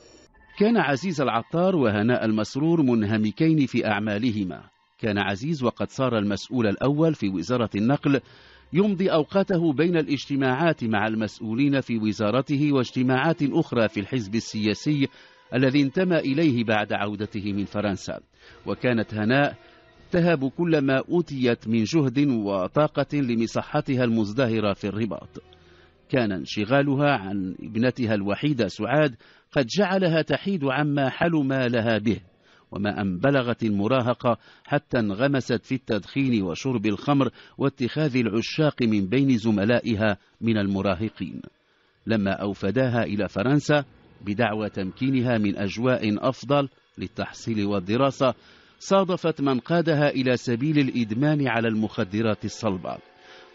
كان عزيز العطار وهناء المسرور منهمكين في أعمالهما كان عزيز وقد صار المسؤول الأول في وزارة النقل يمضي أوقاته بين الاجتماعات مع المسؤولين في وزارته واجتماعات أخرى في الحزب السياسي الذي انتمى إليه بعد عودته من فرنسا وكانت هناء تهاب كل ما أوتيت من جهد وطاقة لمصحتها المزدهرة في الرباط كان انشغالها عن ابنتها الوحيدة سعاد قد جعلها تحيد عما حلم لها به وما أن بلغت المراهقة حتى انغمست في التدخين وشرب الخمر واتخاذ العشاق من بين زملائها من المراهقين لما أوفداها إلى فرنسا بدعوى تمكينها من أجواء أفضل للتحصيل والدراسة صادفت من قادها إلى سبيل الإدمان على المخدرات الصلبة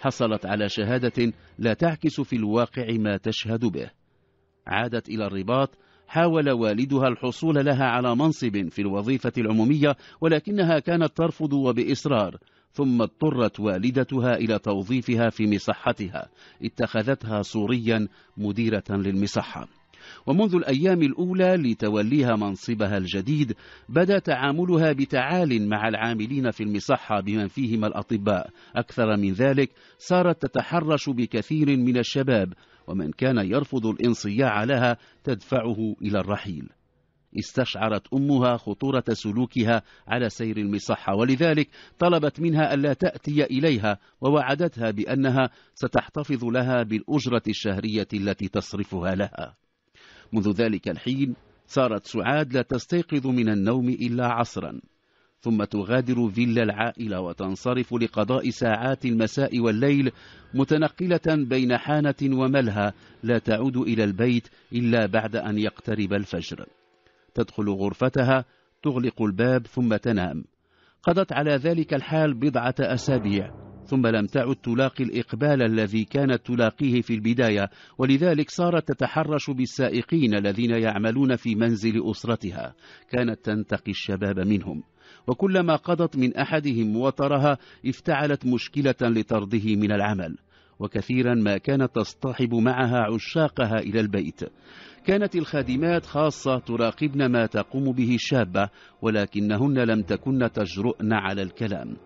حصلت على شهادة لا تعكس في الواقع ما تشهد به عادت إلى الرباط حاول والدها الحصول لها على منصب في الوظيفة العمومية ولكنها كانت ترفض وبإصرار ثم اضطرت والدتها إلى توظيفها في مصحتها اتخذتها صوريا مديرة للمصحة ومنذ الأيام الأولى لتوليها منصبها الجديد بدا تعاملها بتعال مع العاملين في المصحة بمن فيهم الأطباء أكثر من ذلك صارت تتحرش بكثير من الشباب ومن كان يرفض الانصياع لها تدفعه إلى الرحيل استشعرت أمها خطورة سلوكها على سير المصحة ولذلك طلبت منها ألا تأتي إليها ووعدتها بأنها ستحتفظ لها بالأجرة الشهرية التي تصرفها لها منذ ذلك الحين صارت سعاد لا تستيقظ من النوم إلا عصرا ثم تغادر فيلا العائلة وتنصرف لقضاء ساعات المساء والليل متنقلة بين حانة وملهى لا تعود إلى البيت إلا بعد أن يقترب الفجر تدخل غرفتها تغلق الباب ثم تنام قضت على ذلك الحال بضعة أسابيع ثم لم تعد تلاقي الإقبال الذي كانت تلاقيه في البداية ولذلك صارت تتحرش بالسائقين الذين يعملون في منزل أسرتها كانت تنتقي الشباب منهم وكلما قضت من أحدهم وطرها افتعلت مشكلة لطرده من العمل وكثيرا ما كانت تصطحب معها عشاقها إلى البيت كانت الخادمات خاصة تراقبن ما تقوم به الشابة ولكنهن لم تكن تجرؤن على الكلام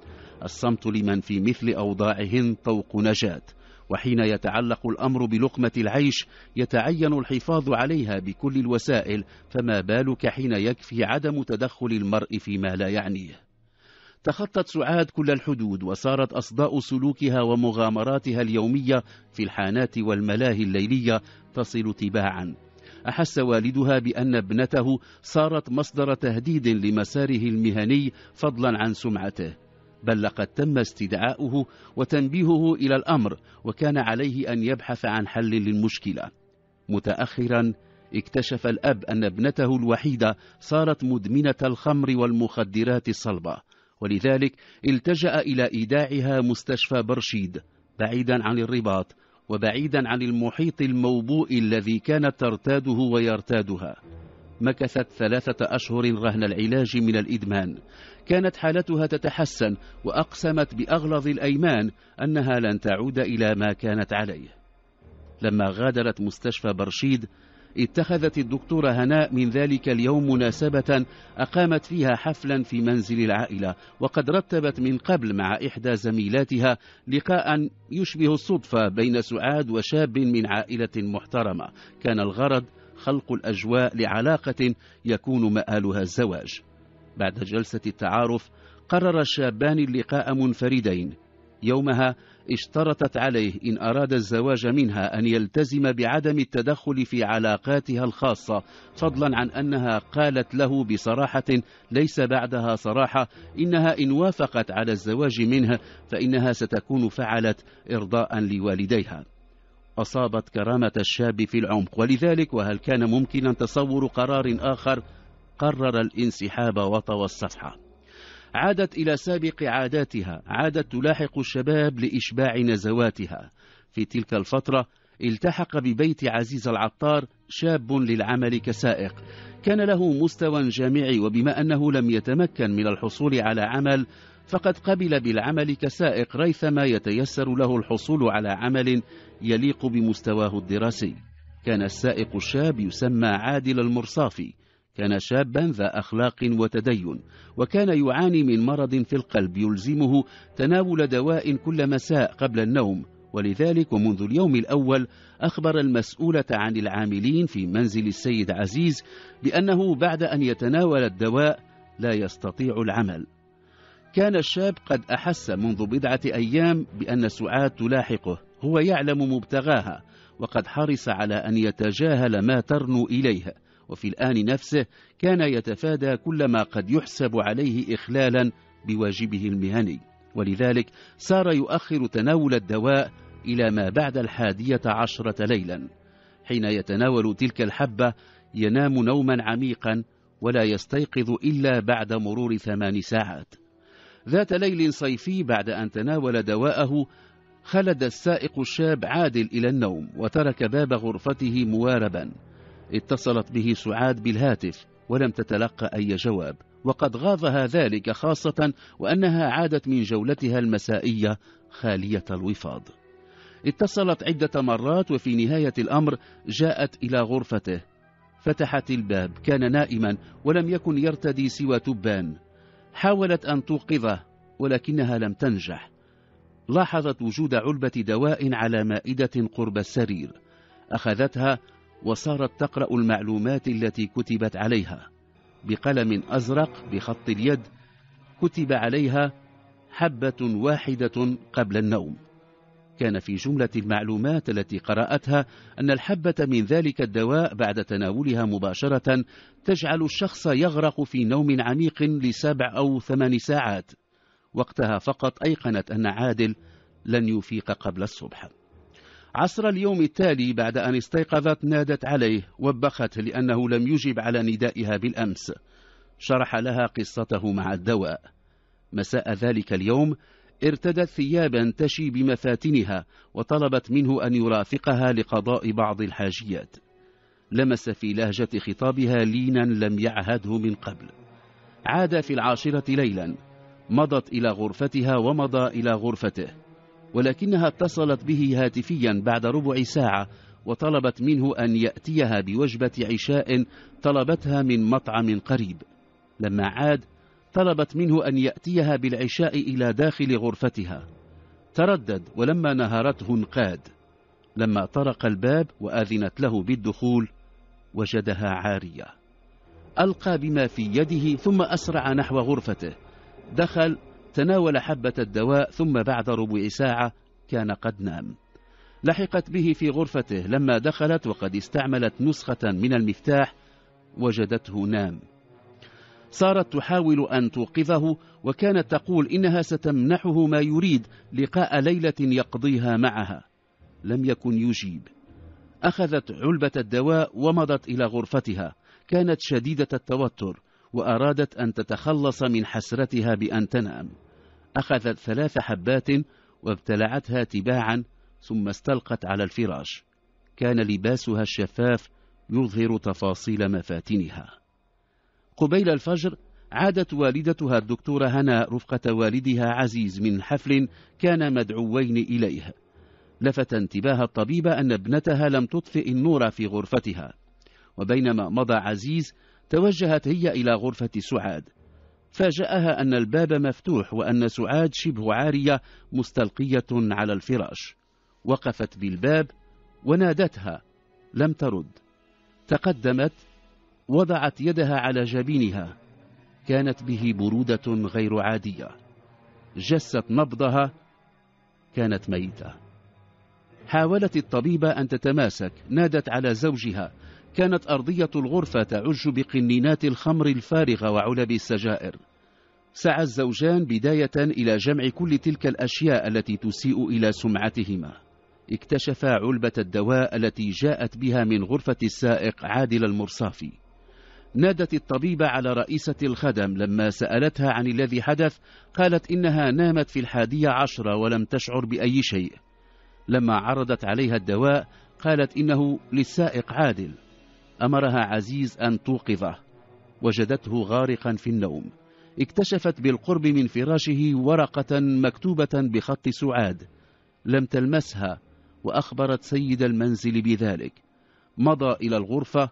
الصمت لمن في مثل أوضاعهن طوق نجاة وحين يتعلق الأمر بلقمة العيش يتعين الحفاظ عليها بكل الوسائل فما بالك حين يكفي عدم تدخل المرء فيما لا يعنيه تخطت سعاد كل الحدود وصارت أصداء سلوكها ومغامراتها اليومية في الحانات والملاهي الليلية تصل تباعا أحس والدها بأن ابنته صارت مصدر تهديد لمساره المهني فضلا عن سمعته بل لقد تم استدعاؤه وتنبيهه إلى الأمر وكان عليه أن يبحث عن حل للمشكلة متأخرا اكتشف الأب أن ابنته الوحيدة صارت مدمنة الخمر والمخدرات الصلبة ولذلك التجأ إلى إيداعها مستشفى برشيد بعيدا عن الرباط وبعيدا عن المحيط الموبوء الذي كانت ترتاده ويرتادها مكثت ثلاثة أشهر رهن العلاج من الإدمان كانت حالتها تتحسن وأقسمت بأغلظ الأيمان أنها لن تعود إلى ما كانت عليه لما غادرت مستشفى برشيد اتخذت الدكتورة هناء من ذلك اليوم مناسبة أقامت فيها حفلا في منزل العائلة وقد رتبت من قبل مع إحدى زميلاتها لقاء يشبه الصدفة بين سعاد وشاب من عائلة محترمة كان الغرض خلق الأجواء لعلاقة يكون مآلها الزواج بعد جلسة التعارف قرر الشابان اللقاء منفردين يومها اشترطت عليه إن أراد الزواج منها أن يلتزم بعدم التدخل في علاقاتها الخاصة فضلا عن أنها قالت له بصراحة ليس بعدها صراحة إنها إن وافقت على الزواج منه فإنها ستكون فعلت إرضاء لوالديها أصابت كرامة الشاب في العمق ولذلك وهل كان ممكنا تصور قرار آخر قرر الانسحاب وطوى الصفحة عادت إلى سابق عاداتها عادت تلاحق الشباب لإشباع نزواتها في تلك الفترة التحق ببيت عزيز العطار شاب للعمل كسائق كان له مستوى جامعي وبما أنه لم يتمكن من الحصول على عمل فقد قبل بالعمل كسائق ريثما يتيسر له الحصول على عمل يليق بمستواه الدراسي كان السائق الشاب يسمى عادل المرصافي كان شابا ذا أخلاق وتدين وكان يعاني من مرض في القلب يلزمه تناول دواء كل مساء قبل النوم ولذلك ومنذ اليوم الأول أخبر المسؤولة عن العاملين في منزل السيد عزيز بأنه بعد أن يتناول الدواء لا يستطيع العمل كان الشاب قد أحس منذ بضعة أيام بأن سعاد تلاحقه هو يعلم مبتغاها وقد حرص على أن يتجاهل ما ترنو إليه وفي الآن نفسه كان يتفادى كل ما قد يحسب عليه إخلالا بواجبه المهني ولذلك صار يؤخر تناول الدواء إلى ما بعد الحادية عشرة ليلا حين يتناول تلك الحبة ينام نوما عميقا ولا يستيقظ إلا بعد مرور ثمان ساعات ذات ليل صيفي بعد أن تناول دواءه خلد السائق الشاب عادل إلى النوم وترك باب غرفته مواربا اتصلت به سعاد بالهاتف ولم تتلقى أي جواب وقد غاضها ذلك خاصة وأنها عادت من جولتها المسائية خالية الوفاض اتصلت عدة مرات وفي نهاية الأمر جاءت إلى غرفته فتحت الباب كان نائما ولم يكن يرتدي سوى تبان حاولت أن توقظه ولكنها لم تنجح لاحظت وجود علبة دواء على مائدة قرب السرير أخذتها وصارت تقرأ المعلومات التي كتبت عليها بقلم أزرق بخط اليد كتب عليها حبة واحدة قبل النوم كان في جملة المعلومات التي قرأتها أن الحبة من ذلك الدواء بعد تناولها مباشرة تجعل الشخص يغرق في نوم عميق لسبع أو ثمان ساعات وقتها فقط أيقنت أن عادل لن يفيق قبل الصبح عصر اليوم التالي بعد أن استيقظت نادت عليه وبخته لأنه لم يجب على ندائها بالأمس شرح لها قصته مع الدواء مساء ذلك اليوم ارتدت ثيابا تشي بمفاتنها وطلبت منه أن يرافقها لقضاء بعض الحاجيات لمس في لهجة خطابها لينا لم يعهده من قبل عاد في العاشرة ليلا مضت إلى غرفتها ومضى إلى غرفته ولكنها اتصلت به هاتفيا بعد ربع ساعة وطلبت منه أن يأتيها بوجبة عشاء طلبتها من مطعم قريب لما عاد طلبت منه أن يأتيها بالعشاء إلى داخل غرفتها تردد ولما نهرته انقاد لما طرق الباب وآذنت له بالدخول وجدها عارية ألقى بما في يده ثم أسرع نحو غرفته دخل تناول حبة الدواء ثم بعد ربع ساعة كان قد نام لحقت به في غرفته لما دخلت وقد استعملت نسخة من المفتاح وجدته نام صارت تحاول أن توقظه وكانت تقول إنها ستمنحه ما يريد لقاء ليلة يقضيها معها لم يكن يجيب أخذت علبة الدواء ومضت إلى غرفتها كانت شديدة التوتر وأرادت أن تتخلص من حسرتها بأن تنام أخذت ثلاث حبات وابتلعتها تباعا ثم استلقت على الفراش كان لباسها الشفاف يظهر تفاصيل مفاتنها قبيل الفجر عادت والدتها الدكتورة هنا رفقة والدها عزيز من حفل كان مدعوين إليه لفت انتباه الطبيب أن ابنتها لم تطفئ النور في غرفتها وبينما مضى عزيز توجهت هي إلى غرفة سعاد فاجأها أن الباب مفتوح وأن سعاد شبه عارية مستلقية على الفراش وقفت بالباب ونادتها لم ترد تقدمت وضعت يدها على جبينها كانت به برودة غير عادية جست نبضها كانت ميتة حاولت الطبيبة أن تتماسك نادت على زوجها كانت أرضية الغرفة تعج بقنينات الخمر الفارغة وعلب السجائر سعى الزوجان بداية إلى جمع كل تلك الأشياء التي تسيء إلى سمعتهما اكتشفا علبة الدواء التي جاءت بها من غرفة السائق عادل المرصافي نادت الطبيبة على رئيسة الخدم لما سألتها عن الذي حدث قالت إنها نامت في الحادية عشرة ولم تشعر بأي شيء لما عرضت عليها الدواء قالت إنه للسائق عادل أمرها عزيز أن توقظه وجدته غارقا في النوم اكتشفت بالقرب من فراشه ورقة مكتوبة بخط سعاد لم تلمسها وأخبرت سيد المنزل بذلك مضى إلى الغرفة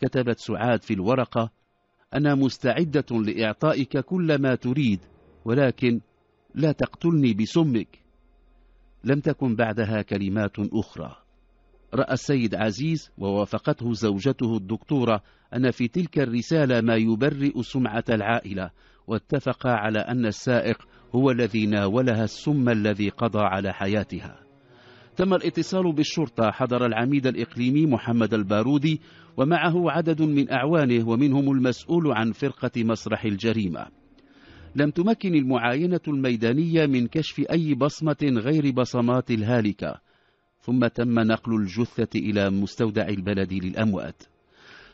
كتبت سعاد في الورقة أنا مستعدة لإعطائك كل ما تريد ولكن لا تقتلني بسمك لم تكن بعدها كلمات أخرى رأى السيد عزيز ووافقته زوجته الدكتورة أن في تلك الرسالة ما يبرئ سمعة العائلة واتفقا على أن السائق هو الذي ناولها السم الذي قضى على حياتها تم الاتصال بالشرطة حضر العميد الإقليمي محمد البارودي ومعه عدد من أعوانه ومنهم المسؤول عن فرقة مسرح الجريمة لم تمكن المعاينة الميدانية من كشف أي بصمة غير بصمات الهالكة ثم تم نقل الجثة إلى مستودع البلد للأموات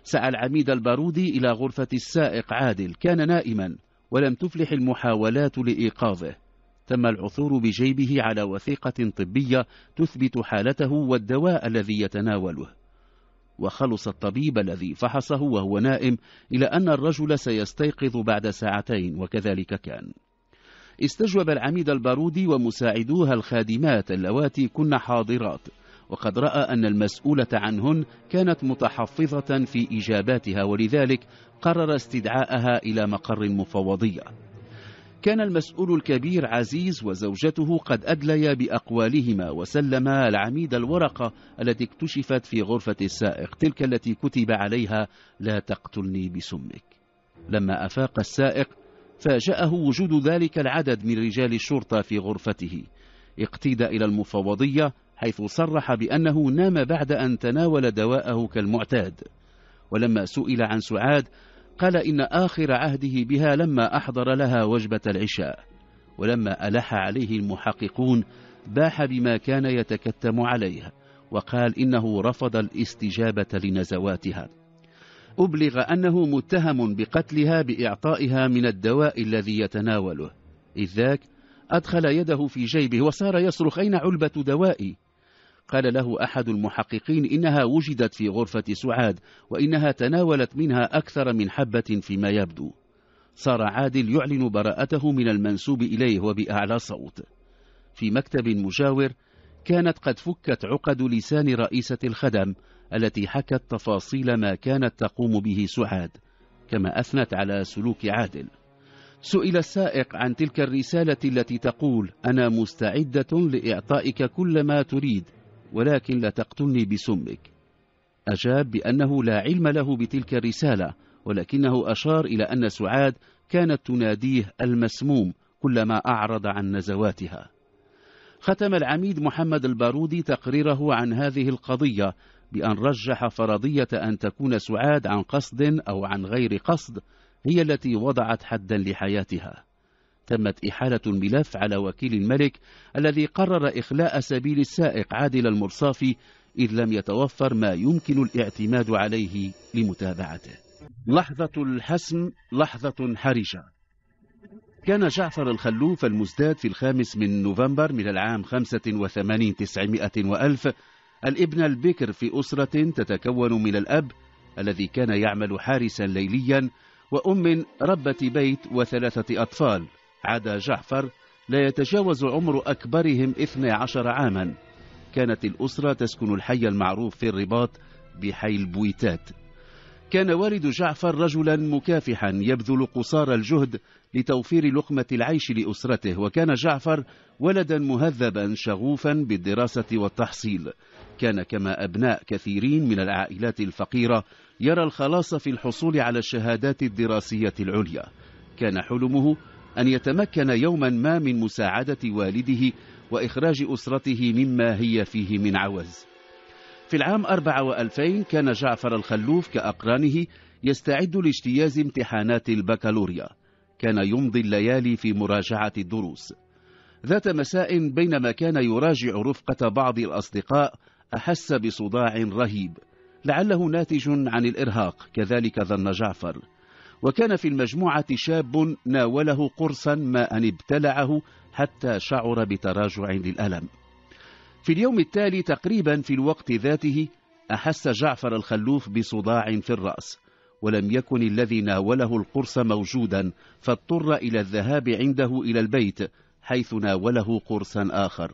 سعى العميد البارودي إلى غرفة السائق عادل كان نائما ولم تفلح المحاولات لإيقاظه تم العثور بجيبه على وثيقة طبية تثبت حالته والدواء الذي يتناوله وخلص الطبيب الذي فحصه وهو نائم إلى أن الرجل سيستيقظ بعد ساعتين وكذلك كان استجوب العميد البارودي ومساعدوها الخادمات اللواتي كن حاضرات وقد رأى أن المسؤولة عنهن كانت متحفظة في إجاباتها ولذلك قرر استدعاءها إلى مقر مفوضية كان المسؤول الكبير عزيز وزوجته قد أدليا بأقوالهما وسلما العميد الورقة التي اكتشفت في غرفة السائق تلك التي كتب عليها لا تقتلني بسمك لما أفاق السائق فاجأه وجود ذلك العدد من رجال الشرطة في غرفته اقتيد إلى المفوضية حيث صرح بأنه نام بعد أن تناول دواءه كالمعتاد ولما سئل عن سعاد قال إن آخر عهده بها لما أحضر لها وجبة العشاء ولما ألح عليه المحققون باح بما كان يتكتم عليها وقال إنه رفض الاستجابة لنزواتها أبلغ أنه متهم بقتلها بإعطائها من الدواء الذي يتناوله إذ ذاك أدخل يده في جيبه وصار يصرخ أين علبة دوائي قال له أحد المحققين إنها وجدت في غرفة سعاد وإنها تناولت منها أكثر من حبة فيما يبدو صار عادل يعلن براءته من المنسوب إليه وبأعلى صوت في مكتب مجاور كانت قد فكت عقد لسان رئيسة الخدم التي حكت تفاصيل ما كانت تقوم به سعاد كما أثنت على سلوك عادل سئل السائق عن تلك الرسالة التي تقول أنا مستعدة لإعطائك كل ما تريد ولكن لا تقتلني بسمك أجاب بأنه لا علم له بتلك الرسالة ولكنه أشار إلى أن سعاد كانت تناديه المسموم كلما أعرض عن نزواتها ختم العميد محمد البارودي تقريره عن هذه القضية بأن رجح فرضية أن تكون سعاد عن قصد أو عن غير قصد هي التي وضعت حدا لحياتها تمت إحالة الملف على وكيل الملك الذي قرر إخلاء سبيل السائق عادل المرصافي إذ لم يتوفر ما يمكن الاعتماد عليه لمتابعته لحظة الحسم لحظة حرجة كان جعفر الخلوف المزداد في الخامس من نوفمبر من العام 85 900 وألف الابن البكر في أسرة تتكون من الأب الذي كان يعمل حارسا ليليا وأم ربة بيت وثلاثة أطفال عدا جعفر لا يتجاوز عمر أكبرهم 12 عاما كانت الأسرة تسكن الحي المعروف في الرباط بحي البويتات كان والد جعفر رجلا مكافحا يبذل قصار الجهد لتوفير لقمة العيش لأسرته وكان جعفر ولدا مهذبا شغوفا بالدراسة والتحصيل كان كما أبناء كثيرين من العائلات الفقيرة يرى الخلاص في الحصول على الشهادات الدراسية العليا كان حلمه أن يتمكن يوما ما من مساعدة والده وإخراج أسرته مما هي فيه من عوز في العام 2000 كان جعفر الخلوف كأقرانه يستعد لاجتياز امتحانات البكالوريا كان يمضي الليالي في مراجعة الدروس ذات مساء بينما كان يراجع رفقة بعض الأصدقاء أحس بصداع رهيب لعله ناتج عن الإرهاق كذلك ظن جعفر وكان في المجموعة شاب ناوله قرصا ما أن ابتلعه حتى شعر بتراجع للألم في اليوم التالي تقريبا في الوقت ذاته أحس جعفر الخلوف بصداع في الرأس ولم يكن الذي ناوله القرص موجودا فاضطر إلى الذهاب عنده إلى البيت حيث ناوله قرصا آخر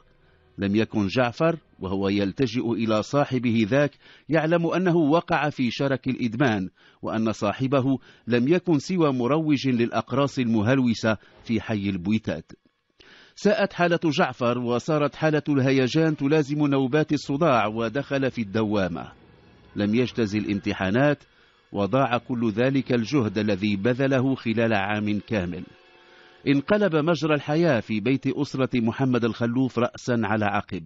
لم يكن جعفر وهو يلتجئ إلى صاحبه ذاك يعلم أنه وقع في شرك الإدمان وأن صاحبه لم يكن سوى مروج للأقراص المهلوسة في حي البويتات ساءت حالة جعفر وصارت حالة الهيجان تلازم نوبات الصداع ودخل في الدوامة لم يجتز الامتحانات وضاع كل ذلك الجهد الذي بذله خلال عام كامل انقلب مجرى الحياة في بيت أسرة محمد الخلوف رأسا على عقب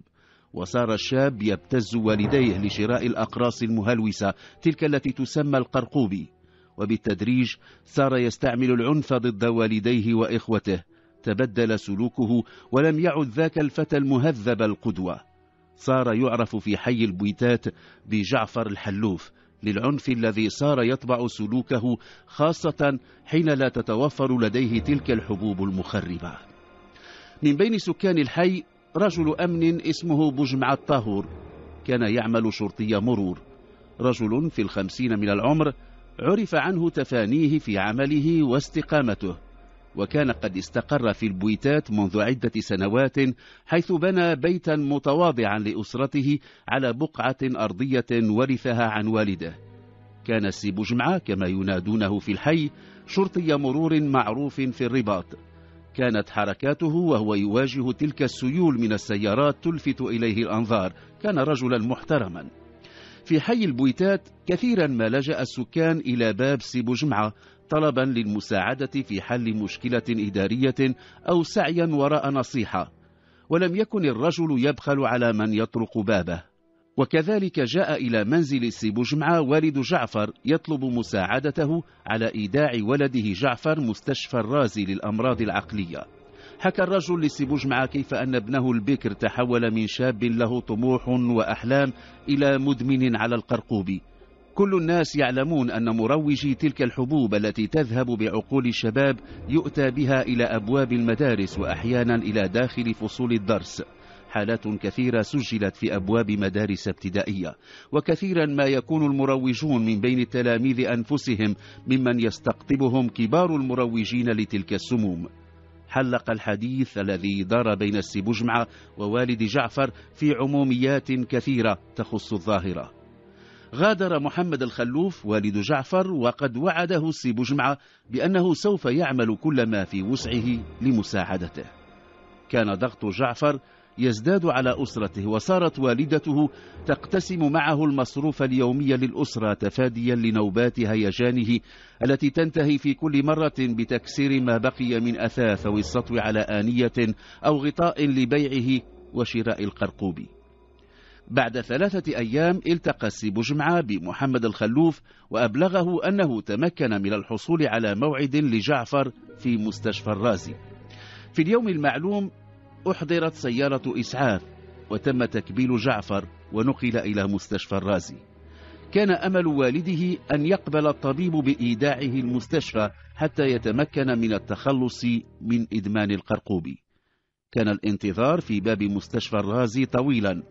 وصار الشاب يبتز والديه لشراء الأقراص المهلوسة تلك التي تسمى القرقوبي وبالتدريج صار يستعمل العنف ضد والديه وإخوته تبدل سلوكه ولم يعد ذاك الفتى المهذب القدوة صار يعرف في حي البويتات بجعفر الحلوف للعنف الذي صار يطبع سلوكه خاصة حين لا تتوفر لديه تلك الحبوب المخربة من بين سكان الحي رجل أمن اسمه بجمع الطهور كان يعمل شرطي مرور رجل في الخمسين من العمر عرف عنه تفانيه في عمله واستقامته وكان قد استقر في البويتات منذ عدة سنوات حيث بنى بيتا متواضعا لأسرته على بقعة أرضية ورثها عن والده كان سيب جمعة كما ينادونه في الحي شرطي مرور معروف في الرباط كانت حركاته وهو يواجه تلك السيول من السيارات تلفت إليه الأنظار كان رجلا محترما في حي البويتات كثيرا ما لجأ السكان إلى باب سيبو جمعة طلبا للمساعدة في حل مشكلة إدارية أو سعيا وراء نصيحة ولم يكن الرجل يبخل على من يطرق بابه وكذلك جاء إلى منزل السبجمعة والد جعفر يطلب مساعدته على إيداع ولده جعفر مستشفى الرازي للأمراض العقلية حكى الرجل لسبجمعة كيف أن ابنه البكر تحول من شاب له طموح وأحلام إلى مدمن على القرقوب كل الناس يعلمون أن مروجي تلك الحبوب التي تذهب بعقول الشباب يؤتى بها إلى أبواب المدارس وأحيانا إلى داخل فصول الدرس حالات كثيرة سجلت في أبواب مدارس ابتدائية وكثيرا ما يكون المروجون من بين التلاميذ أنفسهم ممن يستقطبهم كبار المروجين لتلك السموم حلق الحديث الذي دار بين السبجمعة ووالد جعفر في عموميات كثيرة تخص الظاهرة غادر محمد الخلوف والد جعفر وقد وعده سيب جمعة بأنه سوف يعمل كل ما في وسعه لمساعدته كان ضغط جعفر يزداد على أسرته وصارت والدته تقتسم معه المصروف اليومي للأسرة تفاديا لنوبات هيجانه التي تنتهي في كل مرة بتكسير ما بقي من أثاث أو السطو على آنية أو غطاء لبيعه وشراء القرقوبي بعد ثلاثة أيام التقى جمعة بمحمد الخلوف وأبلغه أنه تمكن من الحصول على موعد لجعفر في مستشفى الرازي في اليوم المعلوم أحضرت سيارة إسعاف وتم تكبيل جعفر ونقل إلى مستشفى الرازي كان أمل والده أن يقبل الطبيب بإيداعه المستشفى حتى يتمكن من التخلص من إدمان القرقوبي كان الانتظار في باب مستشفى الرازي طويلا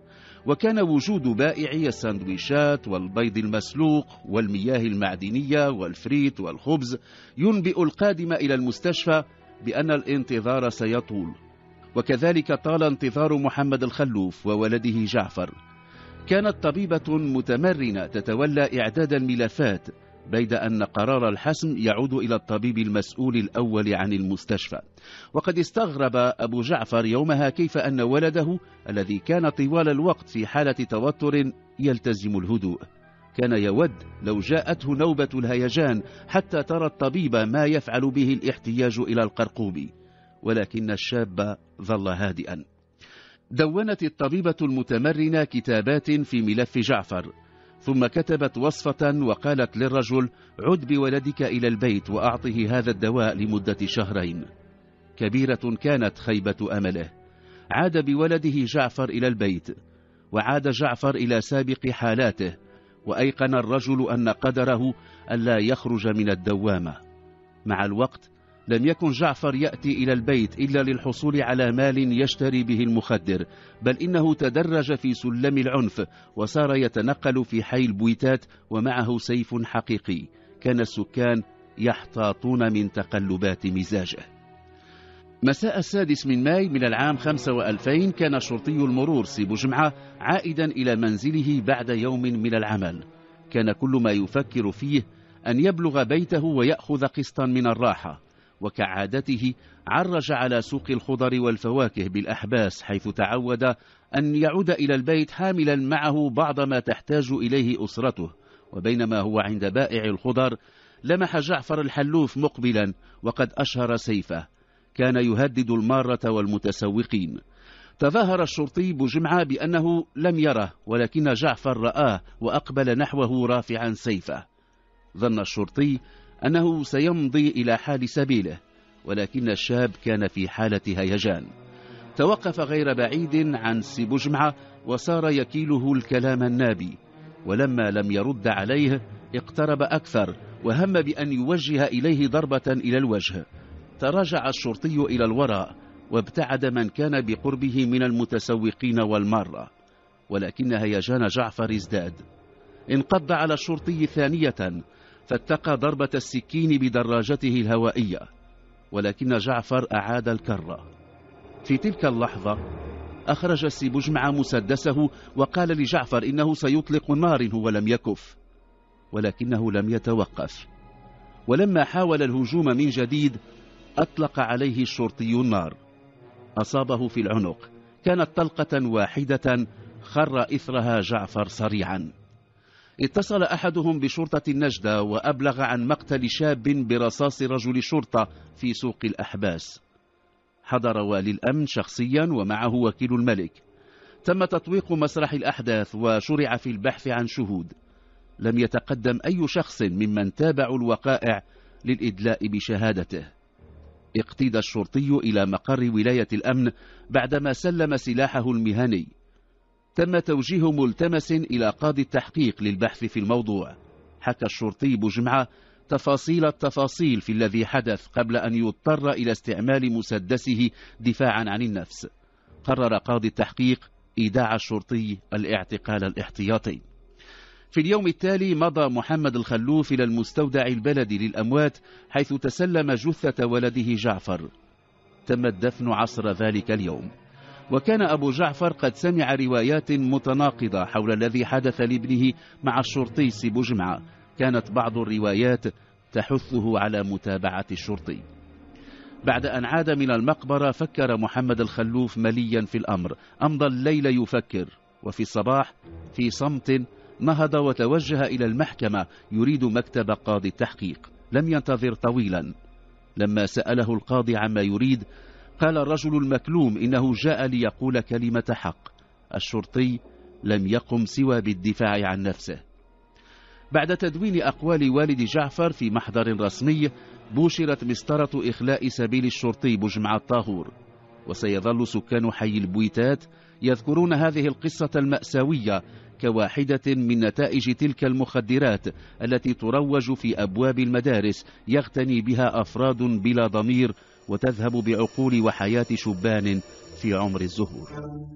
وكان وجود بائعي السندويشات والبيض المسلوق والمياه المعدنية والفريت والخبز ينبئ القادم إلى المستشفى بأن الانتظار سيطول وكذلك طال انتظار محمد الخلوف وولده جعفر كانت طبيبة متمرنة تتولى إعداد الملفات بيد أن قرار الحسم يعود إلى الطبيب المسؤول الأول عن المستشفى وقد استغرب أبو جعفر يومها كيف أن ولده الذي كان طوال الوقت في حالة توتر يلتزم الهدوء كان يود لو جاءته نوبة الهيجان حتى ترى الطبيب ما يفعل به الاحتياج إلى القرقوب ولكن الشاب ظل هادئا دونت الطبيبة المتمرنة كتابات في ملف جعفر ثم كتبت وصفة وقالت للرجل عد بولدك إلى البيت وأعطه هذا الدواء لمدة شهرين كبيرة كانت خيبة أمله عاد بولده جعفر إلى البيت وعاد جعفر إلى سابق حالاته وأيقن الرجل أن قدره ألا يخرج من الدوامة مع الوقت لم يكن جعفر يأتي إلى البيت إلا للحصول على مال يشتري به المخدر بل إنه تدرج في سلم العنف وصار يتنقل في حي البويتات ومعه سيف حقيقي كان السكان يحتاطون من تقلبات مزاجه مساء السادس من ماي من العام 2000 كان شرطي المرور سيبو جمعة عائدا إلى منزله بعد يوم من العمل كان كل ما يفكر فيه أن يبلغ بيته ويأخذ قسطا من الراحة وكعادته عرج على سوق الخضر والفواكه بالأحباس حيث تعود أن يعود إلى البيت حاملا معه بعض ما تحتاج إليه أسرته وبينما هو عند بائع الخضر لمح جعفر الحلوف مقبلا وقد أشهر سيفه كان يهدد المارة والمتسوقين تظاهر الشرطي بجمعة بأنه لم يره ولكن جعفر رآه وأقبل نحوه رافعا سيفه ظن الشرطي أنه سيمضي إلى حال سبيله ولكن الشاب كان في حالة هيجان توقف غير بعيد عن سبجمعة وصار يكيله الكلام النابي ولما لم يرد عليه اقترب أكثر وهم بأن يوجه إليه ضربة إلى الوجه تراجع الشرطي إلى الوراء وابتعد من كان بقربه من المتسوقين والمارة ولكن هيجان جعفر ازداد انقض على الشرطي ثانية فاتقى ضربة السكين بدراجته الهوائية ولكن جعفر أعاد الكرة في تلك اللحظة أخرج السيبجمع مسدسه وقال لجعفر إنه سيطلق نار هو لم يكف ولكنه لم يتوقف ولما حاول الهجوم من جديد أطلق عليه الشرطي النار أصابه في العنق كانت طلقة واحدة خر إثرها جعفر صريعا اتصل أحدهم بشرطة النجدة وأبلغ عن مقتل شاب برصاص رجل شرطة في سوق الأحباس حضر والي الأمن شخصيا ومعه وكيل الملك تم تطويق مسرح الأحداث وشرع في البحث عن شهود لم يتقدم أي شخص ممن تابعوا الوقائع للإدلاء بشهادته اقتيد الشرطي إلى مقر ولاية الأمن بعدما سلم سلاحه المهني تم توجيه ملتمس إلى قاضي التحقيق للبحث في الموضوع حكى الشرطي بجمعة تفاصيل التفاصيل في الذي حدث قبل أن يضطر إلى استعمال مسدسه دفاعا عن النفس قرر قاضي التحقيق إيداع الشرطي الاعتقال الاحتياطي في اليوم التالي مضى محمد الخلوف إلى المستودع البلدي للأموات حيث تسلم جثة ولده جعفر تم الدفن عصر ذلك اليوم وكان أبو جعفر قد سمع روايات متناقضة حول الذي حدث لابنه مع الشرطي سيبو جمعة كانت بعض الروايات تحثه على متابعة الشرطي بعد أن عاد من المقبرة فكر محمد الخلوف مليا في الأمر أمضى الليل يفكر وفي الصباح في صمت نهض وتوجه إلى المحكمة يريد مكتب قاضي التحقيق لم ينتظر طويلا لما سأله القاضي عما يريد قال الرجل المكلوم إنه جاء ليقول كلمة حق الشرطي لم يقم سوى بالدفاع عن نفسه بعد تدوين أقوال والد جعفر في محضر رسمي بوشرت مسطرة إخلاء سبيل الشرطي بجمع الطاهور وسيظل سكان حي البويتات يذكرون هذه القصة المأساوية كواحدة من نتائج تلك المخدرات التي تروج في أبواب المدارس يغتني بها أفراد بلا ضمير وتذهب بعقول وحياة شبان في عمر الزهور